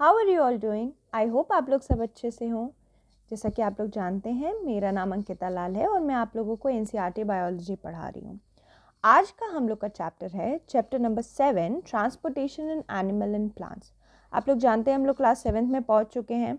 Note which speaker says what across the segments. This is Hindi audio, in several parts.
Speaker 1: How are you all doing I hope आप लोग सब अच्छे से हों जैसा कि आप लोग जानते हैं मेरा नाम अंकिता लाल है और मैं आप लोगों को एन बायोलॉजी e पढ़ा रही हूँ आज का हम लोग का चैप्टर है chapter number seven transportation in animal and plants आप लोग जानते हैं हम लोग क्लास सेवन्थ में पहुँच चुके हैं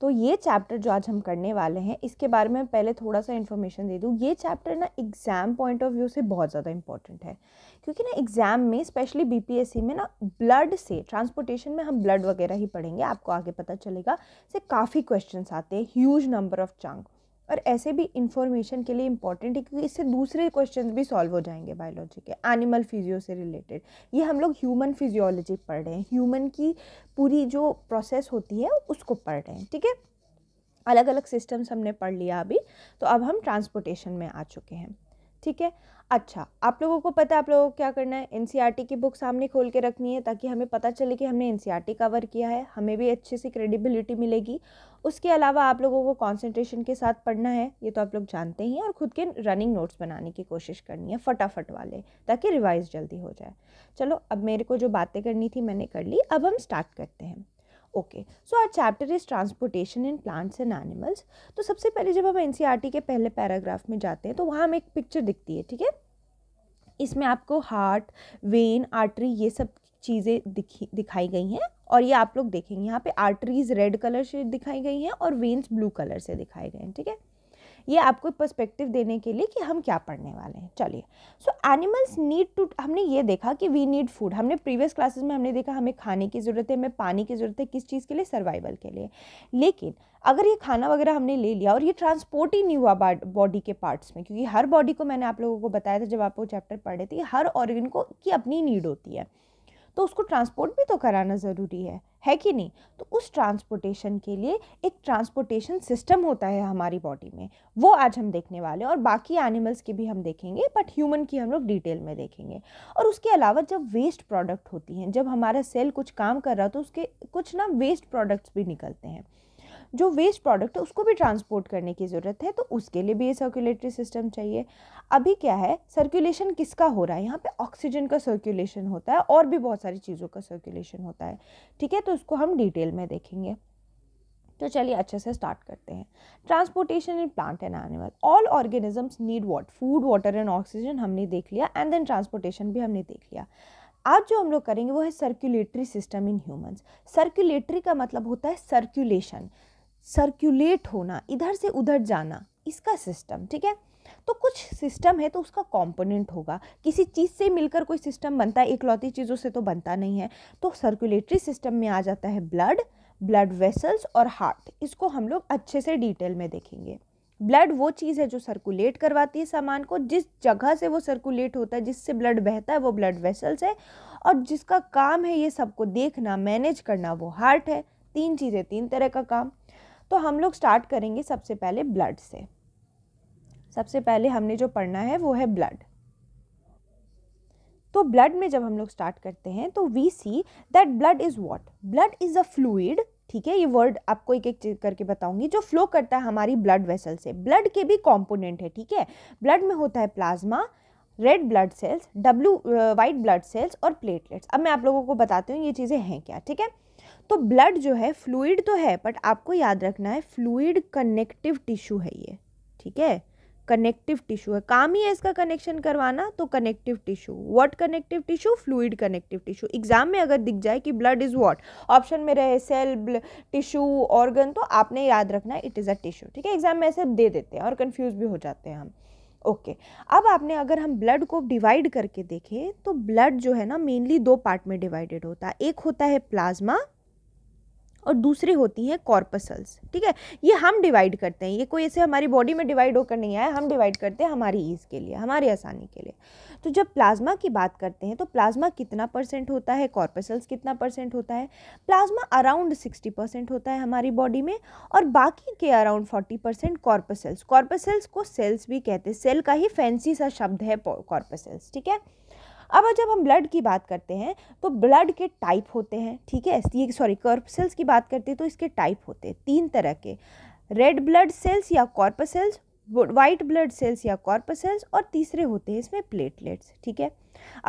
Speaker 1: तो ये चैप्टर जो आज हम करने वाले हैं इसके बारे में पहले थोड़ा सा इन्फॉर्मेशन दे दूँ ये चैप्टर ना एग्ज़ाम पॉइंट ऑफ व्यू से बहुत ज़्यादा इंपॉर्टेंट है क्योंकि ना एग्ज़ाम में स्पेशली बीपीएससी में ना ब्लड से ट्रांसपोर्टेशन में हम ब्लड वगैरह ही पढ़ेंगे आपको आगे पता चलेगा से काफ़ी क्वेश्चन आते हैं ह्यूज नंबर ऑफ चांक और ऐसे भी इन्फॉर्मेशन के लिए इंपॉर्टेंट है क्योंकि इससे दूसरे क्वेश्चन भी सॉल्व हो जाएंगे बायोलॉजी के एनिमल फिजियो से रिलेटेड ये हम लोग ह्यूमन फिजियोलॉजी पढ़ रहे हैं ह्यूमन की पूरी जो प्रोसेस होती है उसको पढ़ रहे हैं ठीक है अलग अलग सिस्टम्स हमने पढ़ लिया अभी तो अब हम ट्रांसपोर्टेशन में आ चुके हैं ठीक है अच्छा आप लोगों को पता है आप लोगों को क्या करना है एन e की बुक सामने खोल के रखनी है ताकि हमें पता चले कि हमने एन कवर e किया है हमें भी अच्छी सी क्रेडिबिलिटी मिलेगी उसके अलावा आप लोगों को कॉन्सेंट्रेशन के साथ पढ़ना है ये तो आप लोग जानते ही हैं और खुद के रनिंग नोट्स बनाने की कोशिश करनी है फटाफट वाले ताकि रिवाइज जल्दी हो जाए चलो अब मेरे को जो बातें करनी थी मैंने कर ली अब हम स्टार्ट करते हैं okay so our chapter is transportation in plants and animals तो सबसे पहले जब हम एनसीईआरटी e के पहले पैराग्राफ में जाते हैं तो वहाँ हमें एक पिक्चर दिखती है ठीक है इसमें आपको हार्ट वेन आर्टरी ये सब चीज़ें दिखी दिखाई गई हैं और ये आप लोग देखेंगे यहाँ पे आर्टरीज रेड कलर से दिखाई गई हैं और वेन्स ब्लू कलर से दिखाए गए हैं ठीक है ये आपको पर्सपेक्टिव देने के लिए कि हम क्या पढ़ने वाले हैं चलिए सो एनिमल्स नीड टू हमने ये देखा कि वी नीड फूड हमने प्रीवियस क्लासेस में हमने देखा हमें खाने की ज़रूरत है हमें पानी की ज़रूरत है किस चीज़ के लिए सर्वाइवल के लिए लेकिन अगर ये खाना वगैरह हमने ले लिया और ये ट्रांसपोर्ट ही नहीं हुआ बॉडी के पार्ट्स में क्योंकि हर बॉडी को मैंने आप लोगों को बताया था जब आप वो चैप्टर पढ़े थे हर ऑर्गन को की अपनी नीड होती है तो उसको ट्रांसपोर्ट भी तो कराना ज़रूरी है है कि नहीं तो उस ट्रांसपोर्टेशन के लिए एक ट्रांसपोर्टेशन सिस्टम होता है हमारी बॉडी में वो आज हम देखने वाले हैं और बाकी एनिमल्स की भी हम देखेंगे बट ह्यूमन की हम लोग डिटेल में देखेंगे और उसके अलावा जब वेस्ट प्रोडक्ट होती हैं जब हमारा सेल कुछ काम कर रहा तो उसके कुछ ना वेस्ट प्रोडक्ट्स भी निकलते हैं जो वेस्ट प्रोडक्ट है उसको भी ट्रांसपोर्ट करने की ज़रूरत है तो उसके लिए भी ये सर्कुलेटरी सिस्टम चाहिए अभी क्या है सर्कुलेशन किसका हो रहा है यहाँ पे ऑक्सीजन का सर्कुलेशन होता है और भी बहुत सारी चीज़ों का सर्कुलेशन होता है ठीक है तो उसको हम डिटेल में देखेंगे तो चलिए अच्छे से स्टार्ट करते हैं transportation in plant and animal all organisms need what food water and oxygen हमने देख लिया एंड देन ट्रांसपोर्टेशन भी हमने देख लिया आज जो हम लोग करेंगे वो है circulatory system in humans circulatory का मतलब होता है सर्कुलेशन सर्कुलेट होना इधर से उधर जाना इसका सिस्टम ठीक है तो कुछ सिस्टम है तो उसका कंपोनेंट होगा किसी चीज़ से मिलकर कोई सिस्टम बनता है इकलौती चीज़ों से तो बनता नहीं है तो सर्कुलेटरी सिस्टम में आ जाता है ब्लड ब्लड वेसल्स और हार्ट इसको हम लोग अच्छे से डिटेल में देखेंगे ब्लड वो चीज़ है जो सर्कुलेट करवाती है सामान को जिस जगह से वो सर्कुलेट होता है जिससे ब्लड बहता है वो ब्लड वेसल्स है और जिसका काम है ये सबको देखना मैनेज करना वो हार्ट है तीन चीज़ें तीन तरह का काम तो हम लोग स्टार्ट करेंगे सबसे पहले ब्लड से सबसे पहले हमने जो पढ़ना है वो है ब्लड तो ब्लड में जब हम लोग स्टार्ट करते हैं तो we see that blood is what blood is a fluid ठीक है ये वर्ड आपको एक एक चीज करके बताऊंगी जो फ्लो करता है हमारी ब्लड वेसल से ब्लड के भी कॉम्पोनेंट है ठीक है ब्लड में होता है plasma red blood cells W white blood cells और प्लेटलेट्स अब मैं आप लोगों को बताती हूँ ये चीज़ें हैं क्या ठीक है तो ब्लड जो है फ्लूइड तो है बट आपको याद रखना है फ्लूइड कनेक्टिव टिश्यू है ये ठीक है कनेक्टिव टिश्यू है काम ही है इसका कनेक्शन करवाना तो connective tissue what connective tissue fluid connective tissue exam में अगर दिख जाए कि ब्लड इज व्हाट ऑप्शन में रहे सेल टिश्यू ऑर्गन तो आपने याद रखना है इट इज़ अ टिश्यू ठीक है एग्जाम में ऐसे दे देते हैं और कन्फ्यूज भी हो जाते हैं हम ओके okay. अब आपने अगर हम ब्लड को डिवाइड करके देखें तो ब्लड जो है ना मेनली दो पार्ट में डिवाइडेड होता है एक होता है प्लाज्मा और दूसरी होती हैं कॉर्पसल्स ठीक है ये हम डिवाइड करते हैं ये कोई ऐसे हमारी बॉडी में डिवाइड होकर नहीं आया हम डिवाइड करते हैं हमारी ईज़ के लिए हमारी आसानी के लिए तो जब प्लाज्मा की बात करते हैं तो प्लाज्मा कितना परसेंट होता है कॉर्पसल्स कितना परसेंट होता है प्लाज्मा अराउंड सिक्सटी परसेंट होता है हमारी बॉडी में और बाकी के around forty percent corpuscles corpuscles को सेल्स भी कहते हैं सेल का ही फैंसी सा शब्द है कॉर्पसल्स ठीक है अब जब हम ब्लड की बात करते हैं तो ब्लड के टाइप होते हैं ठीक है ये सॉरी कर्प सेल्स की बात करते हैं तो इसके टाइप होते हैं तीन तरह के रेड ब्लड सेल्स या कॉर्पसेल्स वाइट ब्लड सेल्स या कॉर्पसेल्स और तीसरे होते हैं इसमें प्लेटलेट्स ठीक है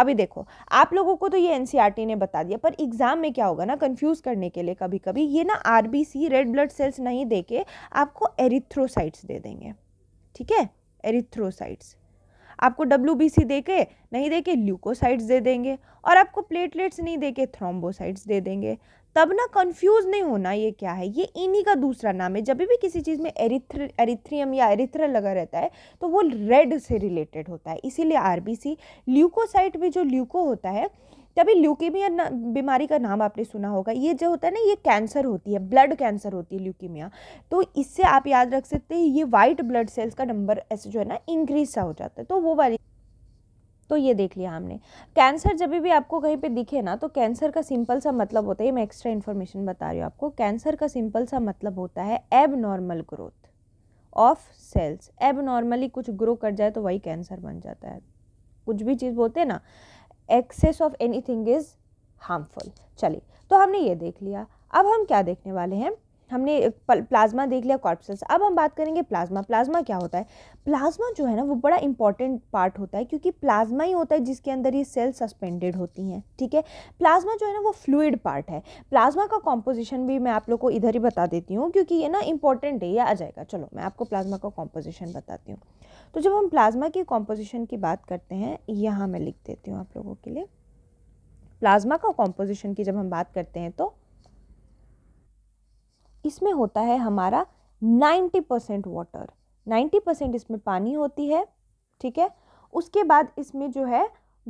Speaker 1: अभी देखो आप लोगों को तो ये एनसीईआरटी e ने बता दिया पर एग्ज़ाम में क्या होगा ना कंफ्यूज करने के लिए कभी कभी ये ना आरबीसी रेड ब्लड सेल्स नहीं दे के आपको एरिथ्रोसाइट्स दे देंगे ठीक है एरिथ्रोसाइट्स आपको डब्ल्यू दे के नहीं दे के ल्यूकोसाइड्स दे देंगे और आपको प्लेटलेट्स नहीं दे के थ्रोम्बोसाइड्स दे देंगे तब ना कंफ्यूज नहीं होना ये क्या है ये इन्हीं का दूसरा नाम है जब भी किसी चीज़ में एरिथ्र एरिथ्रियम या एरिथ्रा लगा रहता है तो वो रेड से रिलेटेड होता है इसीलिए सी ल्यूकोसाइट में जो ल्यूको होता है तभी तो ल्यूकेमिया बीमारी का नाम आपने सुना होगा ये जो होता है ना ये कैंसर होती है ब्लड कैंसर होती है ल्यूकेमिया तो इससे आप याद रख सकते हैं ये वाइट ब्लड सेल्स का नंबर ऐसे जो है ना इंक्रीज सा हो जाता है तो वो वाली तो ये देख लिया हमने कैंसर जब भी आपको कहीं पे दिखे ना तो कैंसर का सिंपल सा मतलब होता है मैं एक्स्ट्रा इन्फॉर्मेशन बता रही हूँ आपको कैंसर का सिंपल सा मतलब होता है abnormal growth of cells abnormally कुछ ग्रो कर जाए तो वही कैंसर बन जाता है कुछ भी चीज़ बोलते हैं ना excess of anything is harmful चलिए तो हमने ये देख लिया अब हम क्या देखने वाले हैं हमने प्लाज्मा देख लिया कॉर्पसेल्स अब हम बात करेंगे प्लाज्मा प्लाज्मा क्या होता है प्लाज्मा जो है ना वो बड़ा इंपॉर्टेंट पार्ट होता है क्योंकि प्लाज्मा ही होता है जिसके अंदर ये सेल सस्पेंडेड होती हैं ठीक है प्लाज्मा जो है ना वो फ्लूड पार्ट है प्लाज्मा का कॉम्पोजिशन भी मैं आप लोग को इधर ही बता देती हूँ क्योंकि ये ना इंपॉर्टेंट है ये आ जाएगा चलो मैं आपको प्लाज्मा का कॉम्पोजिशन बताती हूँ तो जब हम प्लाज्मा की कॉम्पोजिशन की बात करते हैं यहाँ मैं लिख देती हूँ आप लोगों के लिए प्लाज्मा का कॉम्पोजिशन की जब हम बात करते हैं तो इसमें होता है हमारा ninety percent water ninety percent इसमें पानी होती है ठीक है उसके बाद इसमें जो है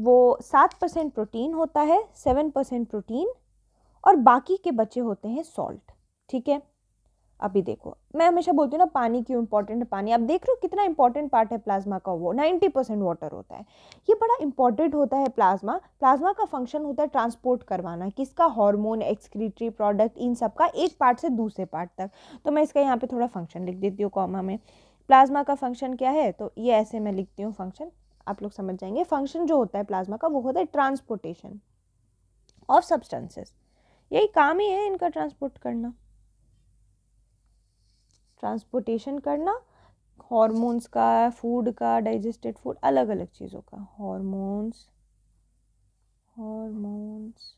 Speaker 1: वो सात परसेंट प्रोटीन होता है सेवन परसेंट प्रोटीन और बाकी के बचे होते हैं सॉल्ट ठीक है अभी देखो मैं हमेशा बोलती हूँ ना पानी क्यों इंपॉर्टेंट है पानी आप देख रहे हो कितना इंपॉर्टेंट पार्ट है प्लाज्मा का वो नाइन्टी परसेंट वाटर होता है ये बड़ा इंपॉर्टेंट होता है प्लाज्मा प्लाज्मा का फंक्शन होता है ट्रांसपोर्ट करवाना किसका हार्मोन एक्सक्रीटरी प्रोडक्ट इन सब का एक पार्ट से दूसरे पार्ट तक तो मैं इसका यहाँ पर थोड़ा फंक्शन लिख देती हूँ कॉमा में प्लाज्मा का फंक्शन क्या है तो ये ऐसे मैं लिखती हूँ फंक्शन आप लोग समझ जाएंगे फंक्शन जो होता है प्लाज्मा का वो होता है ट्रांसपोर्टेशन ऑफ सब्सटेंसेस यही काम ही है इनका ट्रांसपोर्ट करना ट्रांसपोर्टेशन करना हॉर्मोन्स का फूड का डाइजेस्टेड फूड अलग अलग चीज़ों का हॉर्मोन्स हॉर्मोन्स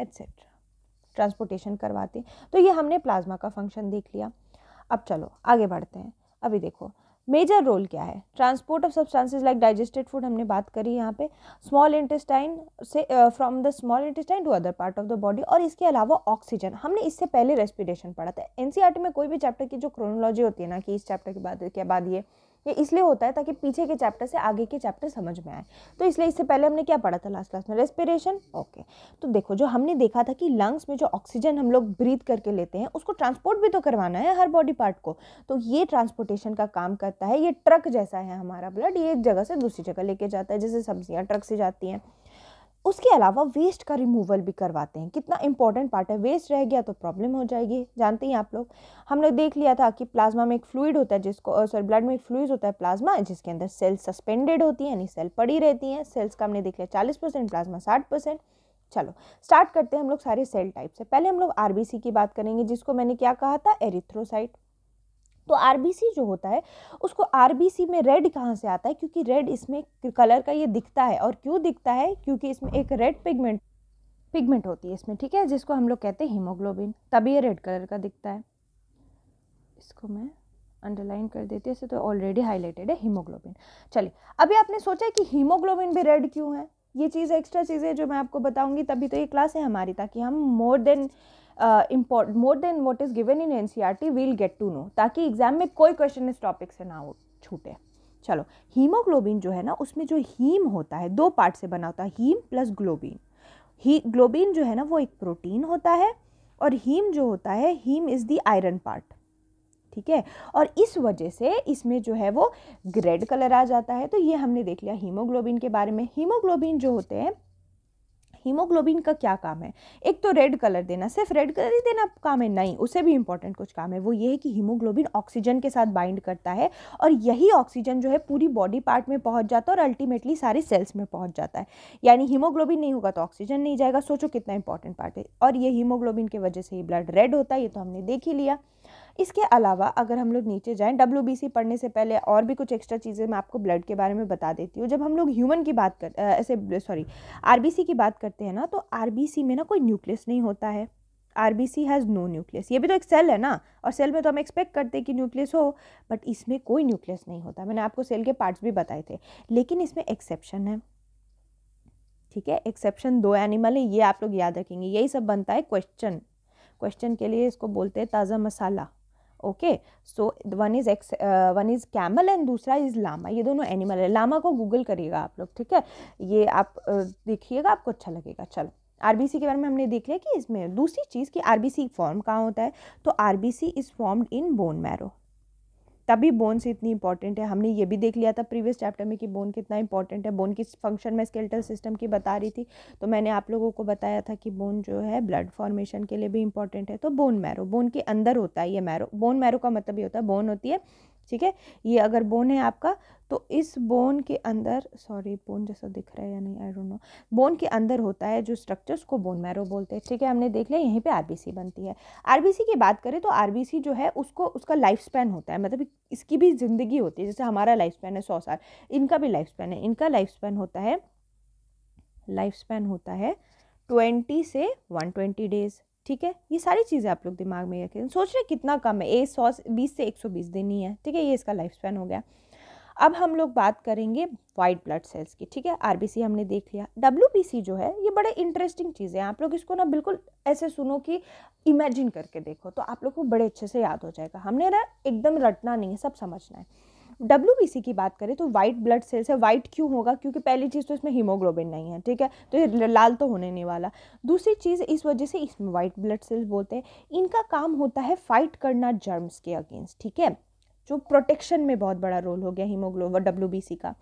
Speaker 1: एट्सेट्रा ट्रांसपोर्टेशन करवाते तो ये हमने प्लाज्मा का फंक्शन देख लिया अब चलो आगे बढ़ते हैं अभी देखो मेजर रोल क्या है transport of substances like digested food हमने बात करी यहाँ पे स्मॉल इंटेस्टाइन से from the small intestine to other part of the body और इसके अलावा ऑक्सीजन हमने इससे पहले रेस्पिरेशन पढ़ा था एनसीईआरटी e में कोई भी चैप्टर की जो क्रोनोलॉजी होती है ना कि इस चैप्टर के बाद क्या बाद ये ये इसलिए होता है ताकि पीछे के चैप्टर से आगे के चैप्टर समझ में आए तो इसलिए इससे पहले हमने क्या पढ़ा था लास्ट क्लास में रेस्पिरेशन ओके तो देखो जो हमने देखा था कि लंग्स में जो ऑक्सीजन हम लोग ब्रीथ करके लेते हैं उसको ट्रांसपोर्ट भी तो करवाना है हर बॉडी पार्ट को तो ये ट्रांसपोर्टेशन का काम करता है ये ट्रक जैसा है हमारा ब्लड ये एक जगह से दूसरी जगह लेके जाता है जैसे सब्जियाँ ट्रक से जाती हैं उसके अलावा वेस्ट का रिमूवल भी करवाते हैं कितना इंपॉर्टेंट पार्ट है वेस्ट रह गया तो प्रॉब्लम हो जाएगी जानते हैं आप लोग हमने देख लिया था कि प्लाज्मा में एक फ्लूइड होता है जिसको सॉरी ब्लड में एक फ्लूइड होता है प्लाज्मा जिसके अंदर सेल्स सस्पेंडेड होती हैं यानी सेल पड़ी रहती हैं सेल्स का हमने देख लिया चालीस परसेंट प्लाज्मा साठ परसेंट चलो स्टार्ट करते हैं हम लोग सारे सेल टाइप से पहले हम लोग आरबीसी की बात करेंगे जिसको मैंने क्या कहा था एरिथ्रोसाइट तो आर जो होता है उसको आर में रेड कहाँ से आता है क्योंकि रेड इसमें कलर का ये दिखता है और क्यों दिखता है क्योंकि इसमें एक रेड पिगमेंट पिगमेंट होती है इसमें ठीक है जिसको हम लोग कहते हैं हीमोग्लोबिन तभी ये रेड कलर का दिखता है इसको मैं अंडरलाइन कर देती हूँ इसे तो ऑलरेडी हाईलाइटेड है हीमोग्लोबिन चलिए अभी आपने सोचा है कि हीमोग्लोबिन भी रेड क्यों है ये चीज़ एक्स्ट्रा चीज़ें जो मैं आपको बताऊंगी तभी तो ये क्लास है हमारी ताकि हम more than import more than what is given in N C R T we'll get to know ताकि एग्जाम में कोई क्वेश्चन इस टॉपिक से ना हो छूटे चलो हीमोग्लोबिन जो है ना उसमें जो हीम होता है दो पार्ट से बना होता है heme plus globin hemoglobin जो है ना वो एक प्रोटीन होता है और हीम जो होता है heme is the iron part ठीक है और इस वजह से इसमें जो है वो ग्रेड कलर आ जाता है तो ये हमने देख लिया हीमोग्लोबिन के बारे में हीमोग्लोबिन जो होते हैं हीमोग्लोबिन का क्या काम है एक तो रेड कलर देना सिर्फ रेड कलर ही देना काम है नहीं उसे भी इंपॉर्टेंट कुछ काम है वो ये है कि हीमोग्लोबिन ऑक्सीजन के साथ बाइंड करता है और यही ऑक्सीजन जो है पूरी बॉडी पार्ट में पहुंच जाता है और अल्टीमेटली सारे सेल्स में पहुंच जाता है यानी हीमोग्लोबिन नहीं होगा तो ऑक्सीजन नहीं जाएगा सोचो कितना इंपॉर्टेंट पार्ट है और ये हीमोग्लोबिन की वजह से ही ब्लड रेड होता है ये तो हमने देख ही लिया इसके अलावा अगर हम लोग नीचे जाएँ डब्ल्यू पढ़ने से पहले और भी कुछ एक्स्ट्रा चीज़ें मैं आपको ब्लड के बारे में बता देती हूँ जब हम लोग ह्यूमन की बात कर ऐसे सॉरी आर की बात करते हैं ना तो आर में ना कोई न्यूक्लियस नहीं होता है R B C has no nucleus ये भी तो एक सेल है ना और सेल में तो हम एक्सपेक्ट करते हैं कि न्यूक्लियस हो बट इसमें कोई न्यूक्लियस नहीं होता मैंने आपको सेल के पार्ट्स भी बताए थे लेकिन इसमें एक्सेप्शन है ठीक है एक्सेप्शन दो एनिमल है ये आप लोग याद रखेंगे यही सब बनता है क्वेश्चन क्वेश्चन के लिए इसको बोलते हैं ताज़ा मसाला okay so one is X one is camel and दूसरा इज़ लामा ये दोनों एनिमल है लामा को गूगल करिएगा आप लोग ठीक है ये आप देखिएगा आपको अच्छा लगेगा चलो आरबीसी के बारे में हमने देख लिया कि इसमें दूसरी चीज़ कि आरबीसी फॉर्म कहाँ होता है तो RBC is formed in bone marrow तभी बोन्स इतनी इंपॉर्टेंट है हमने ये भी देख लिया था प्रीवियस चैप्टर में कि बोन कितना इंपॉर्टेंट है बोन किस फंक्शन में स्केलेटल सिस्टम की बता रही थी तो मैंने आप लोगों को बताया था कि बोन जो है ब्लड फॉर्मेशन के लिए भी इंपॉर्टेंट है तो बोन मैरो बोन के अंदर होता है ये मैरो बोन मैरो का मतलब ये होता है बोन होती है ठीक है ये अगर बोन है आपका तो इस बोन के अंदर सॉरी बोन जैसा दिख रहा है या नहीं आई डोंट नो बोन के अंदर होता है जो स्ट्रक्चर्स को बोन मैरो बोलते हैं ठीक है हमने देख लिया यहीं पे आरबीसी बनती है आरबीसी की बात करें तो आरबीसी जो है उसको उसका लाइफ स्पैन होता है मतलब इसकी भी ज़िंदगी होती है जैसे हमारा लाइफ स्पैन है सौ साल इनका भी लाइफ स्पैन है इनका लाइफ स्पैन होता है लाइफ स्पैन होता है ट्वेंटी से वन ट्वेंटी डेज़ ठीक है ये सारी चीज़ें आप लोग दिमाग में रखें सोच रहे कितना कम है ए सौ बीस से एक सौ बीस दिन ही है ठीक है ये इसका लाइफ स्पैन हो गया अब हम लोग बात करेंगे वाइट ब्लड सेल्स की ठीक है आरबीसी हमने देख लिया सी जो है ये बड़े इंटरेस्टिंग चीज़ें हैं आप लोग इसको ना बिल्कुल ऐसे सुनो कि इमेजिन करके देखो तो आप लोग को बड़े अच्छे से याद हो जाएगा हमने ना एकदम रटना नहीं है सब समझना है डब्ल्यू की बात करें तो वाइट ब्लड सेल्स है वाइट क्यों होगा क्योंकि पहली चीज़ तो इसमें हीमोग्लोबिन नहीं है ठीक है तो ये लाल तो होने नहीं वाला दूसरी चीज़ इस वजह से इसमें वाइट ब्लड सेल्स बोलते हैं इनका काम होता है फाइट करना जर्म्स के अगेंस्ट ठीक है जो प्रोटेक्शन में बहुत बड़ा रोल हो गया हीमोग्लोबिन डब्ल्यू का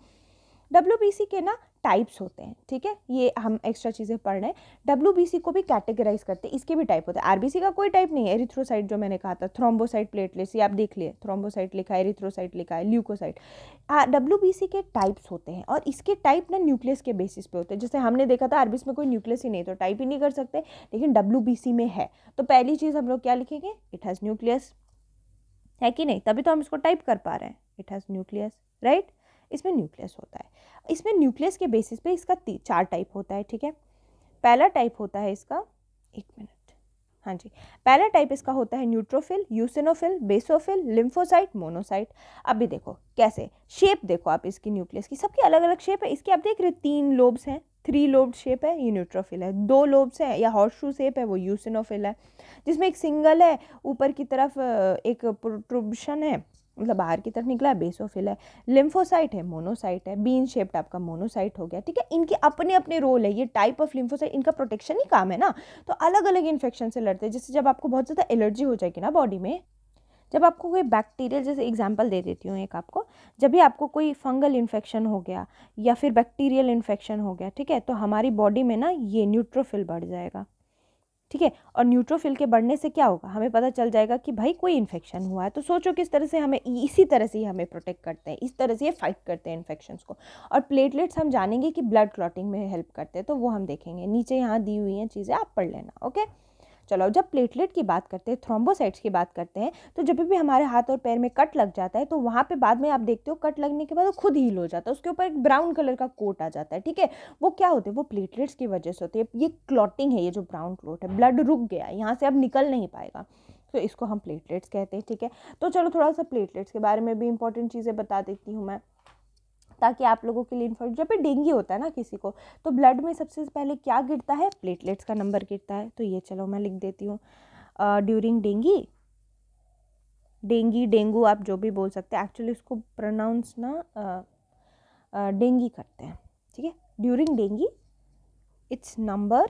Speaker 1: डब्ल्यू के ना टाइप्स होते हैं ठीक है ये हम एक्स्ट्रा चीज़ें पढ़ रहे हैं डब्ल्यू को भी कैटेगराइज करते हैं इसके भी टाइप होते हैं आरबीसी का कोई टाइप नहीं है एरिथ्रोसाइट जो मैंने कहा था थ्रोम्बोसाइट प्लेटलेट्स ये आप देख लिए थ्रोम्बोसाइट लिखा है एरिथ्रोसाइट लिखा है ल्यूकोसाइट डब्ल्यू के टाइप्स होते हैं और इसके टाइप ना न्यूक्लियस के बेसिस पे होते हैं जैसे हमने देखा था आरबीसी में कोई न्यूक्लियस ही नहीं तो टाइप ही नहीं कर सकते लेकिन डब्ल्यू में है तो पहली चीज़ हम लोग क्या लिखेंगे इट हैज़ न्यूक्लियस है कि नहीं तभी तो हम इसको टाइप कर पा रहे हैं इट हैज़ न्यूक्लियस राइट इसमें न्यूक्लियस होता है इसमें न्यूक्लियस के बेसिस पे इसका चार टाइप होता है ठीक है पहला टाइप होता है इसका एक मिनट हाँ जी पहला टाइप इसका होता है neutrophil eosinophil basophil lymphocyte monocyte अब भी देखो कैसे शेप देखो आप इसकी न्यूक्लियस की सबकी अलग अलग शेप है इसकी आप देख रहे हो तीन लोब्स हैं थ्री लोब्ड शेप है ये न्यूट्रोफिल है दो लोब्स हैं या हॉर्स शू शेप है वो यूसिनोफिल है जिसमें एक सिंगल है ऊपर की तरफ एक प्रोट्रूबशन है मतलब बाहर की तरफ निकला है बेसोफिल है लिम्फोसाइट है मोनोसाइट है बीन शेप्ड आपका मोनोसाइट हो गया ठीक है इनके अपने अपने रोल है ये टाइप ऑफ लिम्फोसाइट इनका प्रोटेक्शन ही काम है ना तो अलग अलग इन्फेक्शन से लड़ते हैं जैसे जब आपको बहुत ज़्यादा एलर्जी हो जाएगी ना बॉडी में जब आपको कोई बैक्टीरियल जैसे एग्जाम्पल दे देती हूँ एक आपको जब भी आपको कोई फंगल इन्फेक्शन हो गया या फिर बैक्टीरियल इन्फेक्शन हो गया ठीक है तो हमारी बॉडी में ना ये न्यूट्रोफिल बढ़ जाएगा ठीक है और न्यूट्रोफिल के बढ़ने से क्या होगा हमें पता चल जाएगा कि भाई कोई इन्फेक्शन हुआ है तो सोचो किस तरह से हमें इसी तरह से ही हमें प्रोटेक्ट करते हैं इस तरह से ये फाइट करते हैं इन्फेक्शंस को और प्लेटलेट्स हम जानेंगे कि ब्लड क्लॉटिंग में हेल्प करते हैं तो वो हम देखेंगे नीचे यहाँ दी हुई हैं चीज़ें आप पढ़ लेना ओके चलो जब प्लेटलेट की बात करते हैं थ्रोम्बोसाइट्स की बात करते हैं तो जब भी हमारे हाथ और पैर में कट लग जाता है तो वहाँ पर बाद में आप देखते हो कट लगने के बाद वो खुद हील हो जाता है उसके ऊपर एक ब्राउन कलर का कोट आ जाता है ठीक है वो क्या होते हैं वो प्लेटलेट्स की वजह से होती है ये क्लॉटिंग है ये जो ब्राउन क्लोट है ब्लड रुक गया यहाँ से अब निकल नहीं पाएगा तो इसको हम प्लेटलेट्स कहते हैं ठीक है तो चलो थोड़ा सा प्लेटलेट्स के बारे में भी इंपॉर्टेंट चीज़ें बता देती हूँ मैं ताकि आप लोगों के लिए इन्फॉर्मेशन जब भी डेंगू होता है ना किसी को तो ब्लड में सबसे पहले क्या गिरता है प्लेटलेट्स का नंबर गिरता है तो ये चलो मैं लिख देती हूँ ड्यूरिंग डेंगी डेंगी डेंगू आप जो भी बोल सकते हैं एक्चुअली उसको प्रोनाउंस ना डेंगी करते हैं ठीक है during dengue its number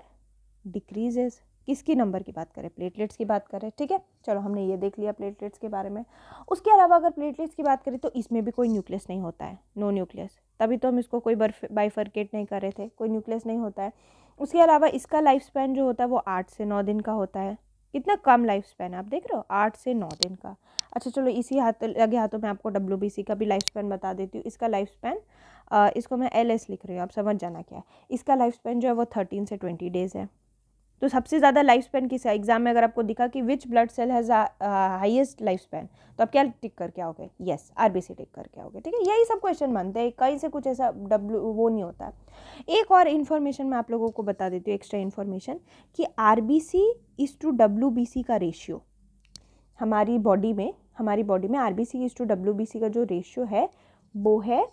Speaker 1: decreases किसकी नंबर की बात करें प्लेटलेट्स की बात करें ठीक है चलो हमने ये देख लिया प्लेटलेट्स के बारे में उसके अलावा अगर प्लेटलेट्स की बात करें तो इसमें भी कोई न्यूक्लियस नहीं होता है नो न्यूक्लियस तभी तो हम इसको कोई बर्फ बाइफर्केट नहीं कर रहे थे कोई न्यूक्लियस नहीं होता है उसके अलावा इसका लाइफ स्पैन जो होता है वो आठ से नौ दिन का होता है कितना कम लाइफ स्पैन है आप देख रहे हो आठ से नौ दिन का अच्छा चलो इसी हाथ लगे हाथों में आपको डब्ल्यू बी सी का भी लाइफ स्पैन बता देती हूँ इसका लाइफ स्पैन इसको मैं एल एस लिख रही हूँ आप समझ जाना क्या है इसका लाइफ स्पैन जो है वो थर्टीन से ट्वेंटी डेज़ है तो सबसे ज़्यादा लाइफ स्पैन किस है एग्जाम में अगर आपको दिखा कि which blood cell has highest life span तो आप क्या टिक करके आओगे यस सी टिक करके आओगे ठीक है यही सब क्वेश्चन बनते हैं कहीं से कुछ ऐसा डब्ल्यू वो नहीं होता एक और इन्फॉर्मेशन मैं आप लोगों को बता देती हूँ एक्स्ट्रा इन्फॉर्मेशन कि R B C is to W B C का रेशियो हमारी बॉडी में हमारी बॉडी में R B C is to W B C का जो रेशियो है वो है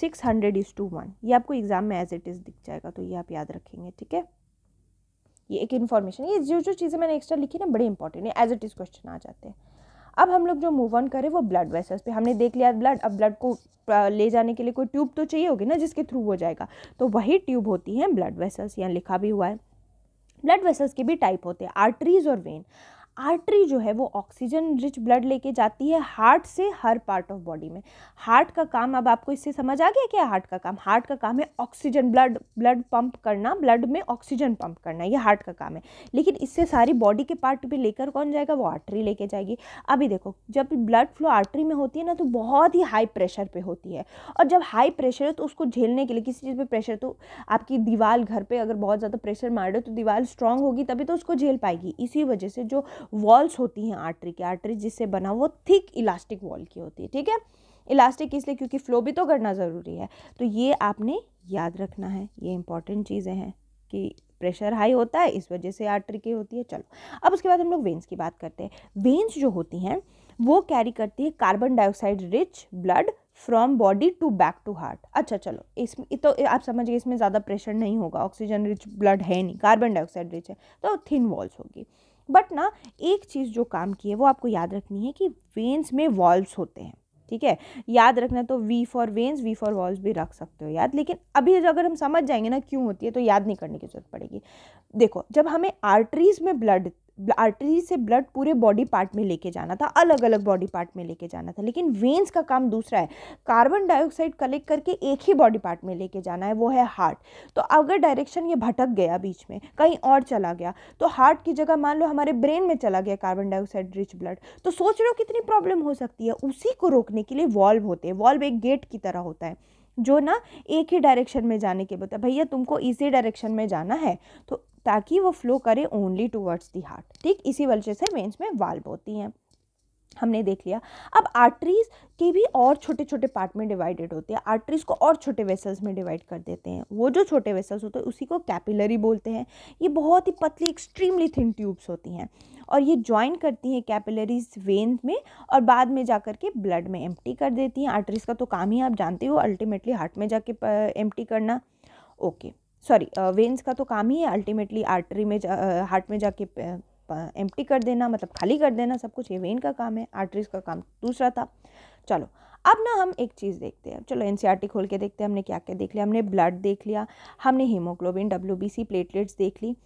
Speaker 1: six hundred is to one ये आपको एग्ज़ाम में एज इट इज़ दिख जाएगा तो ये आप याद रखेंगे ठीक है ये एक इन्फॉर्मेशन ये जो जो चीज़ें मैंने एक्स्ट्रा लिखी ना बड़ी इंपॉर्टेंट है एज इट इज़ क्वेश्चन आ जाते हैं अब हम लोग जो मूव ऑन करें वो ब्लड वेसल्स पे हमने देख लिया ब्लड अब ब्लड को ले जाने के लिए कोई ट्यूब तो चाहिए होगी ना जिसके थ्रू हो जाएगा तो वही ट्यूब होती है ब्लड वेसल्स यहाँ लिखा भी हुआ है ब्लड वेसल्स के भी टाइप होते हैं आर्टरीज और वेन आर्टरी जो है वो ऑक्सीजन रिच ब्लड लेके जाती है हार्ट से हर पार्ट ऑफ बॉडी में हार्ट का काम अब आपको इससे समझ आ गया क्या हार्ट का काम हार्ट का काम है ऑक्सीजन ब्लड ब्लड पंप करना ब्लड में ऑक्सीजन पंप करना ये हार्ट का काम है लेकिन इससे सारी बॉडी के पार्ट भी लेकर कौन जाएगा वो आर्टरी लेके जाएगी अभी देखो जब ब्लड फ्लो आर्टरी में होती है ना तो बहुत ही हाई प्रेशर पर होती है और जब हाई प्रेशर है तो उसको झेलने के लिए किसी चीज़ पर प्रेशर तो आपकी दीवार घर पर अगर बहुत ज़्यादा प्रेशर मार रहे हो तो दीवार स्ट्रांग होगी तभी तो उसको झेल पाएगी इसी वजह से जो वॉल्स होती हैं आर्टरी की आर्टरी जिससे बना वो थिक इलास्टिक वॉल की होती है ठीक है इलास्टिक इसलिए क्योंकि फ्लो भी तो करना ज़रूरी है तो ये आपने याद रखना है ये इंपॉर्टेंट चीज़ें हैं कि प्रेशर हाई होता है इस वजह से आर्टरी की होती है चलो अब उसके बाद हम लोग वेंस की बात करते हैं वेंस जो होती हैं वो कैरी करती है carbon dioxide rich blood from body to back to heart अच्छा चलो इसमें तो आप समझ गए इसमें ज़्यादा प्रेशर नहीं होगा ऑक्सीजन रिच ब्लड है नहीं कार्बन डाइऑक्साइड रिच है तो थिन वॉल्स होगी बट ना एक चीज़ जो काम की है वो आपको याद रखनी है कि वेंस में वॉल्व्स होते हैं ठीक है याद रखना तो V for veins V for walls भी रख सकते हो याद लेकिन अभी अगर हम समझ जाएंगे ना क्यों होती है तो याद नहीं करने की जरूरत पड़ेगी देखो जब हमें आर्टरीज़ में ब्लड आर्टरी से ब्लड पूरे बॉडी पार्ट में लेके जाना था अलग अलग बॉडी पार्ट में लेके जाना था लेकिन वेंस का काम दूसरा है कार्बन डाइऑक्साइड कलेक्ट करके एक ही बॉडी पार्ट में लेके जाना है वो है हार्ट तो अगर डायरेक्शन ये भटक गया बीच में कहीं और चला गया तो हार्ट की जगह मान लो हमारे ब्रेन में चला गया कार्बन डाइऑक्साइड रिच ब्लड तो सोच रहे हो कितनी प्रॉब्लम हो सकती है उसी को रोकने के लिए वॉल्व होते हैं वॉल्व एक गेट की तरह होता है जो ना एक ही डायरेक्शन में जाने के बता भैया तुमको इसी डायरेक्शन में जाना है तो ताकि वो फ्लो करे ओनली टूवर्ड्स दी हार्ट ठीक इसी वजह से वेंस में वाल्व होती हैं हमने देख लिया अब आर्टरीज के भी और छोटे छोटे पार्ट में डिवाइडेड होते हैं आर्टरीज को और छोटे वेसल्स में डिवाइड कर देते हैं वो जो छोटे वेसल्स होते हैं उसी को कैपिलरी बोलते हैं ये बहुत ही पतली एक्सट्रीमली थिन ट्यूब्स होती हैं और ये ज्वाइन करती हैं कैपिलरीज वेन में और बाद में जा के ब्लड में एम्प्टी कर देती हैं आर्टरीज का तो काम ही आप जानते हो अल्टीमेटली हार्ट में जाके एम्प्टी करना ओके सॉरी वेंस का तो काम ही है अल्टीमेटली आर्टरी में जा हार्ट में जाके एम्प्टी कर देना मतलब खाली कर देना सब कुछ ये वेन का काम है आर्टरीज का काम दूसरा था चलो अब ना हम एक चीज़ देखते हैं चलो एन e खोल के देखते हैं हमने क्या क्या देख लिया हमने ब्लड देख लिया हमने हीमोग्लोबिन डब्ल्यू प्लेटलेट्स देख ली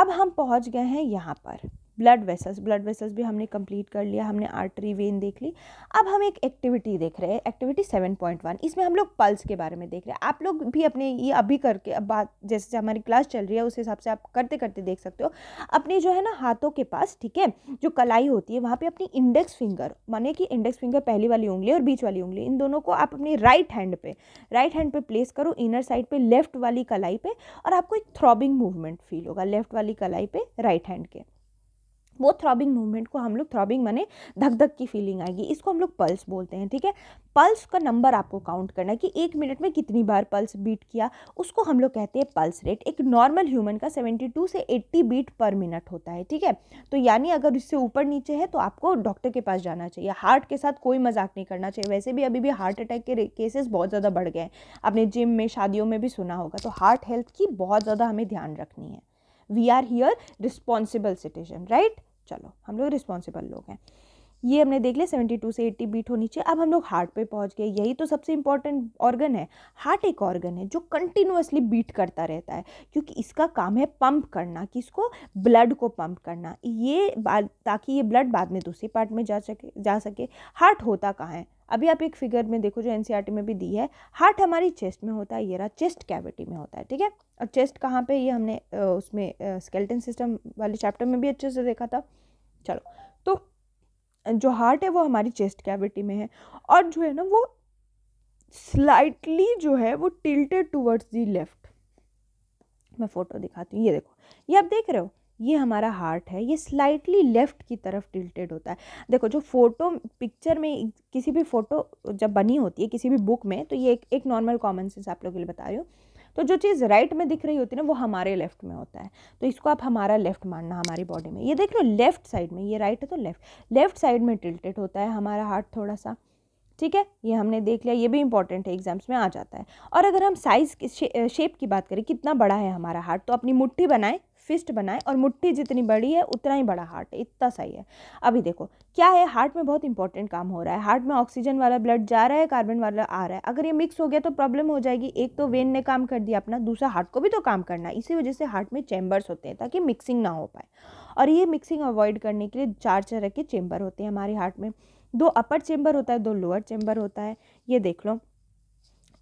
Speaker 1: अब हम पहुँच गए हैं यहाँ पर ब्लड वेसल्स ब्लड वेसल्स भी हमने कंप्लीट कर लिया हमने आर्टरी वेन देख ली अब हम एक एक्टिविटी देख रहे हैं एक्टिविटी सेवन पॉइंट वन इसमें हम लोग पल्स के बारे में देख रहे हैं आप लोग भी अपने ये अभी करके अब बात जैसे हमारी क्लास चल रही है उस हिसाब से आप करते करते देख सकते हो अपने जो है ना हाथों के पास ठीक है जो कलाई होती है वहाँ पर अपनी इंडेक्स फिंगर माने कि इंडेक्स फिंगर पहली वाली उंगली और बीच वाली उंगली इन दोनों को आप अपनी राइट हैंड पे राइट हैंड पे प्लेस करो इनर साइड पर लेफ्ट वाली कलाई पर और आपको एक थ्रॉबिंग मूवमेंट फील होगा लेफ्ट वाली कलाई पर राइट हैंड के वो थ्रॉबिंग मूवमेंट को हम लोग थ्रॉबिंग माने धक धक की फीलिंग आएगी इसको हम लोग पल्स बोलते हैं ठीक है पल्स का नंबर आपको काउंट करना है कि एक मिनट में कितनी बार पल्स बीट किया उसको हम लोग कहते हैं पल्स रेट एक नॉर्मल ह्यूमन का 72 से 80 बीट पर मिनट होता है ठीक है तो यानी अगर इससे ऊपर नीचे है तो आपको डॉक्टर के पास जाना चाहिए हार्ट के साथ कोई मजाक नहीं करना चाहिए वैसे भी अभी भी हार्ट अटैक के केसेस बहुत ज़्यादा बढ़ गए हैं आपने जिम में शादियों में भी सुना होगा तो हार्ट हेल्थ की बहुत ज़्यादा हमें ध्यान रखनी है we are here responsible citizen right चलो हम लोग रिस्पॉन्सिबल लोग हैं ये हमने देख लिया सेवेंटी टू से एट्टी बीट होनी चाहिए अब हम लोग हार्ट पे पहुंच गए यही तो सबसे इंपॉर्टेंट ऑर्गन है हार्ट एक ऑर्गन है जो कंटिन्यूसली बीट करता रहता है क्योंकि इसका काम है पंप करना कि इसको ब्लड को पंप करना ये ताकि ये ब्लड बाद में दूसरे पार्ट में जा सके जा सके हार्ट होता कहाँ है अभी आप एक फिगर में देखो जो एनसीईआरटी e में भी दी है हार्ट हमारी चेस्ट में होता है ये रहा चेस्ट कैविटी में होता है ठीक है और चेस्ट कहाँ पे ये हमने उसमें स्केल्टन सिस्टम वाले चैप्टर में भी अच्छे से देखा था चलो तो जो हार्ट है वो हमारी चेस्ट कैविटी में है और जो है ना वो स्लाइटली जो है वो टिल्टेड टूवर्ड्स दी लेफ्ट मैं फ़ोटो दिखाती हूँ ये देखो ये आप देख रहे हो ये हमारा हार्ट है ये स्लाइटली लेफ़्ट की तरफ टिल्टेड होता है देखो जो फ़ोटो पिक्चर में किसी भी फ़ोटो जब बनी होती है किसी भी बुक में तो ये एक, एक नॉर्मल कॉमन सेंस आप लोगों के लिए बता रही हूँ तो जो चीज़ राइट में दिख रही होती है ना वो हमारे लेफ्ट में होता है तो इसको आप हमारा लेफ्ट मानना हमारी बॉडी में ये देख लो लेफ्ट साइड में ये राइट है तो लेफ्ट लेफ्ट साइड में टिल्टेड होता है हमारा हार्ट थोड़ा सा ठीक है ये हमने देख लिया ये भी इंपॉर्टेंट है एग्जाम्स में आ जाता है और अगर हम साइज़ शे, शेप की बात करें कितना बड़ा है हमारा हार्ट तो अपनी मुट्ठी बनाएं फिस्ट बनाएं और मुट्ठी जितनी बड़ी है उतना ही बड़ा हार्ट है इतना सही है अभी देखो क्या है हार्ट में बहुत इंपॉर्टेंट काम हो रहा है हार्ट में ऑक्सीजन वाला ब्लड जा रहा है कार्बन वाला आ रहा है अगर ये मिक्स हो गया तो प्रॉब्लम हो जाएगी एक तो वेन ने काम कर दिया अपना दूसरा हार्ट को भी तो काम करना है इसी वजह से हार्ट में चैम्बर्स होते हैं ताकि मिक्सिंग ना हो पाए और ये मिक्सिंग अवॉइड करने के लिए चार तरह के चैम्बर होते हैं हमारे हार्ट में दो अपर चैम्बर होता है दो लोअर चैम्बर होता है ये देख लो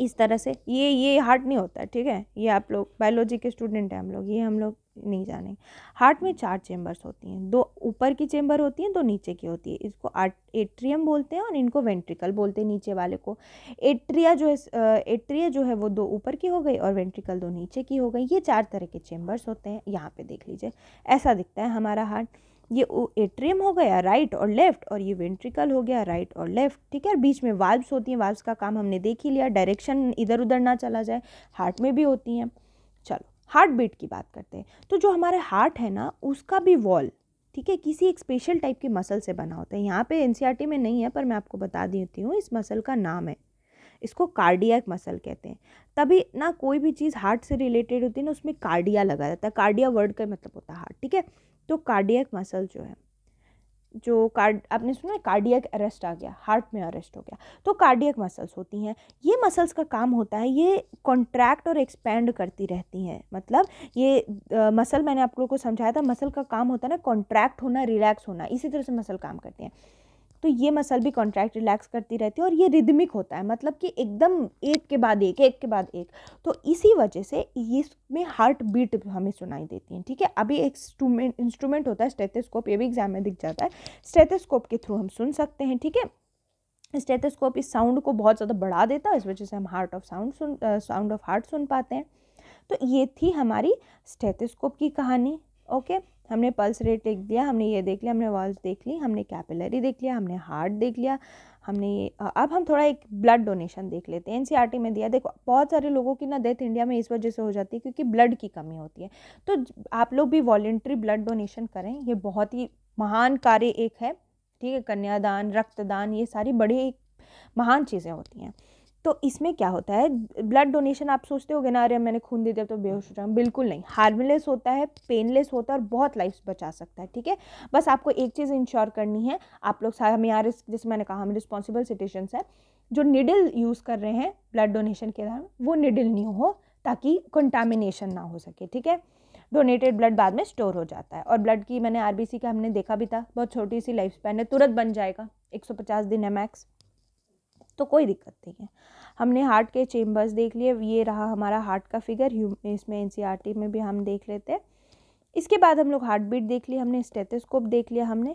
Speaker 1: इस तरह से ये ये हार्ट नहीं होता ठीक है ये आप लोग बायोलॉजी के स्टूडेंट हैं हम लोग ये हम लोग नहीं जाने हार्ट में चार चेंबर्स होती हैं दो ऊपर की चेंबर होती हैं दो नीचे की होती है इसको एट्रियम बोलते हैं और इनको वेंट्रिकल बोलते हैं नीचे वाले को एट्रिया जो है एट्रिया जो है वो दो ऊपर की हो गई और वेंट्रिकल दो नीचे की हो गई ये चार तरह के चेंबर्स होते हैं यहाँ पर देख लीजिए ऐसा दिखता है हमारा हार्ट ये एट्रियम हो गया राइट और लेफ्ट और ये वेंट्रिकल हो गया राइट और लेफ्ट ठीक है बीच में वाल्व्स होती हैं वाल्व्स का काम हमने देख ही लिया डायरेक्शन इधर उधर ना चला जाए हार्ट में भी होती हैं चलो हार्ट बीट की बात करते हैं तो जो हमारे हार्ट है ना उसका भी वॉल ठीक है किसी एक स्पेशल टाइप के मसल से बना होता है यहाँ पे एन e में नहीं है पर मैं आपको बता देती हूँ इस मसल का नाम है इसको कार्डियक मसल कहते हैं तभी ना कोई भी चीज़ हार्ट से रिलेटेड होती है ना उसमें कार्डिया लगा जाता है कार्डिया वर्ड का मतलब होता है हार्ट ठीक है तो कार्डियक मसल जो है जो कार्ड आपने सुना कार्डियक अरेस्ट आ गया हार्ट में अरेस्ट हो गया तो कार्डियक मसल्स होती हैं ये मसल्स का काम होता है ये कॉन्ट्रैक्ट और एक्सपेंड करती रहती हैं मतलब ये मसल मैंने आप लोगों को समझाया था मसल का काम होता है ना कॉन्ट्रैक्ट होना रिलैक्स होना इसी तरह से मसल काम करती हैं तो ये मसल भी कॉन्ट्रैक्ट रिलैक्स करती रहती है और ये रिदमिक होता है मतलब कि एकदम एक के बाद एक एक के बाद एक तो इसी वजह से इसमें हार्ट बीट हमें सुनाई देती है ठीक है अभी एक इंस्ट्रूमेंट इंस्ट्रूमेंट होता है स्टेथोस्कोप ये भी एग्जाम में दिख जाता है स्टेथोस्कोप के थ्रू हम सुन सकते हैं ठीक है स्टेथोस्कोप इस साउंड को बहुत ज़्यादा बढ़ा देता है इस वजह से हम हार्ट ऑफ साउंड सुन साउंड ऑफ हार्ट सुन पाते हैं तो ये थी हमारी स्टेथोस्कोप की कहानी ओके हमने पल्स रेट लिख दिया हमने ये देख लिया हमने वॉल्स देख ली हमने कैपिलरी देख लिया हमने हार्ट देख लिया हमने ये अब हम थोड़ा एक ब्लड डोनेशन देख लेते हैं एनसीईआरटी e में दिया देखो बहुत सारे लोगों की ना डेथ इंडिया में इस वजह से हो जाती है क्योंकि ब्लड की कमी होती है तो आप लोग भी वॉलेंट्री ब्लड डोनेशन करें ये बहुत ही महान कार्य एक है ठीक है कन्यादान रक्तदान ये सारी बड़ी महान चीज़ें होती हैं तो इसमें क्या होता है ब्लड डोनेशन आप सोचते गए ना अरे मैंने खून दे दिया तो बेहोश हो जाऊँ बिल्कुल नहीं हार्मलेस होता है पेनलेस होता है और बहुत लाइफ बचा सकता है ठीक है बस आपको एक चीज़ इंश्योर करनी है आप लोग हम यहाँ जैसे मैंने कहा हम रिस्पॉन्सिबल सिटीजन्स हैं जो निडल यूज़ कर रहे हैं ब्लड डोनेशन के दौरान वो निडल नहीं हो ताकि कंटामिनेशन ना हो सके ठीक है डोनेटेड ब्लड बाद में स्टोर हो जाता है और ब्लड की मैंने आरबीसी का हमने देखा भी था बहुत छोटी सी लाइफ स्पैन है तुरंत बन जाएगा 150 दिन है मैक्स तो कोई दिक्कत नहीं है हमने हार्ट के चेम्बर्स देख लिए ये रहा हमारा हार्ट का फिगर इसमें एन e में भी हम देख लेते हैं इसके बाद हम लोग हार्ट बीट देख लिया हमने स्टेथोस्कोप देख लिया हमने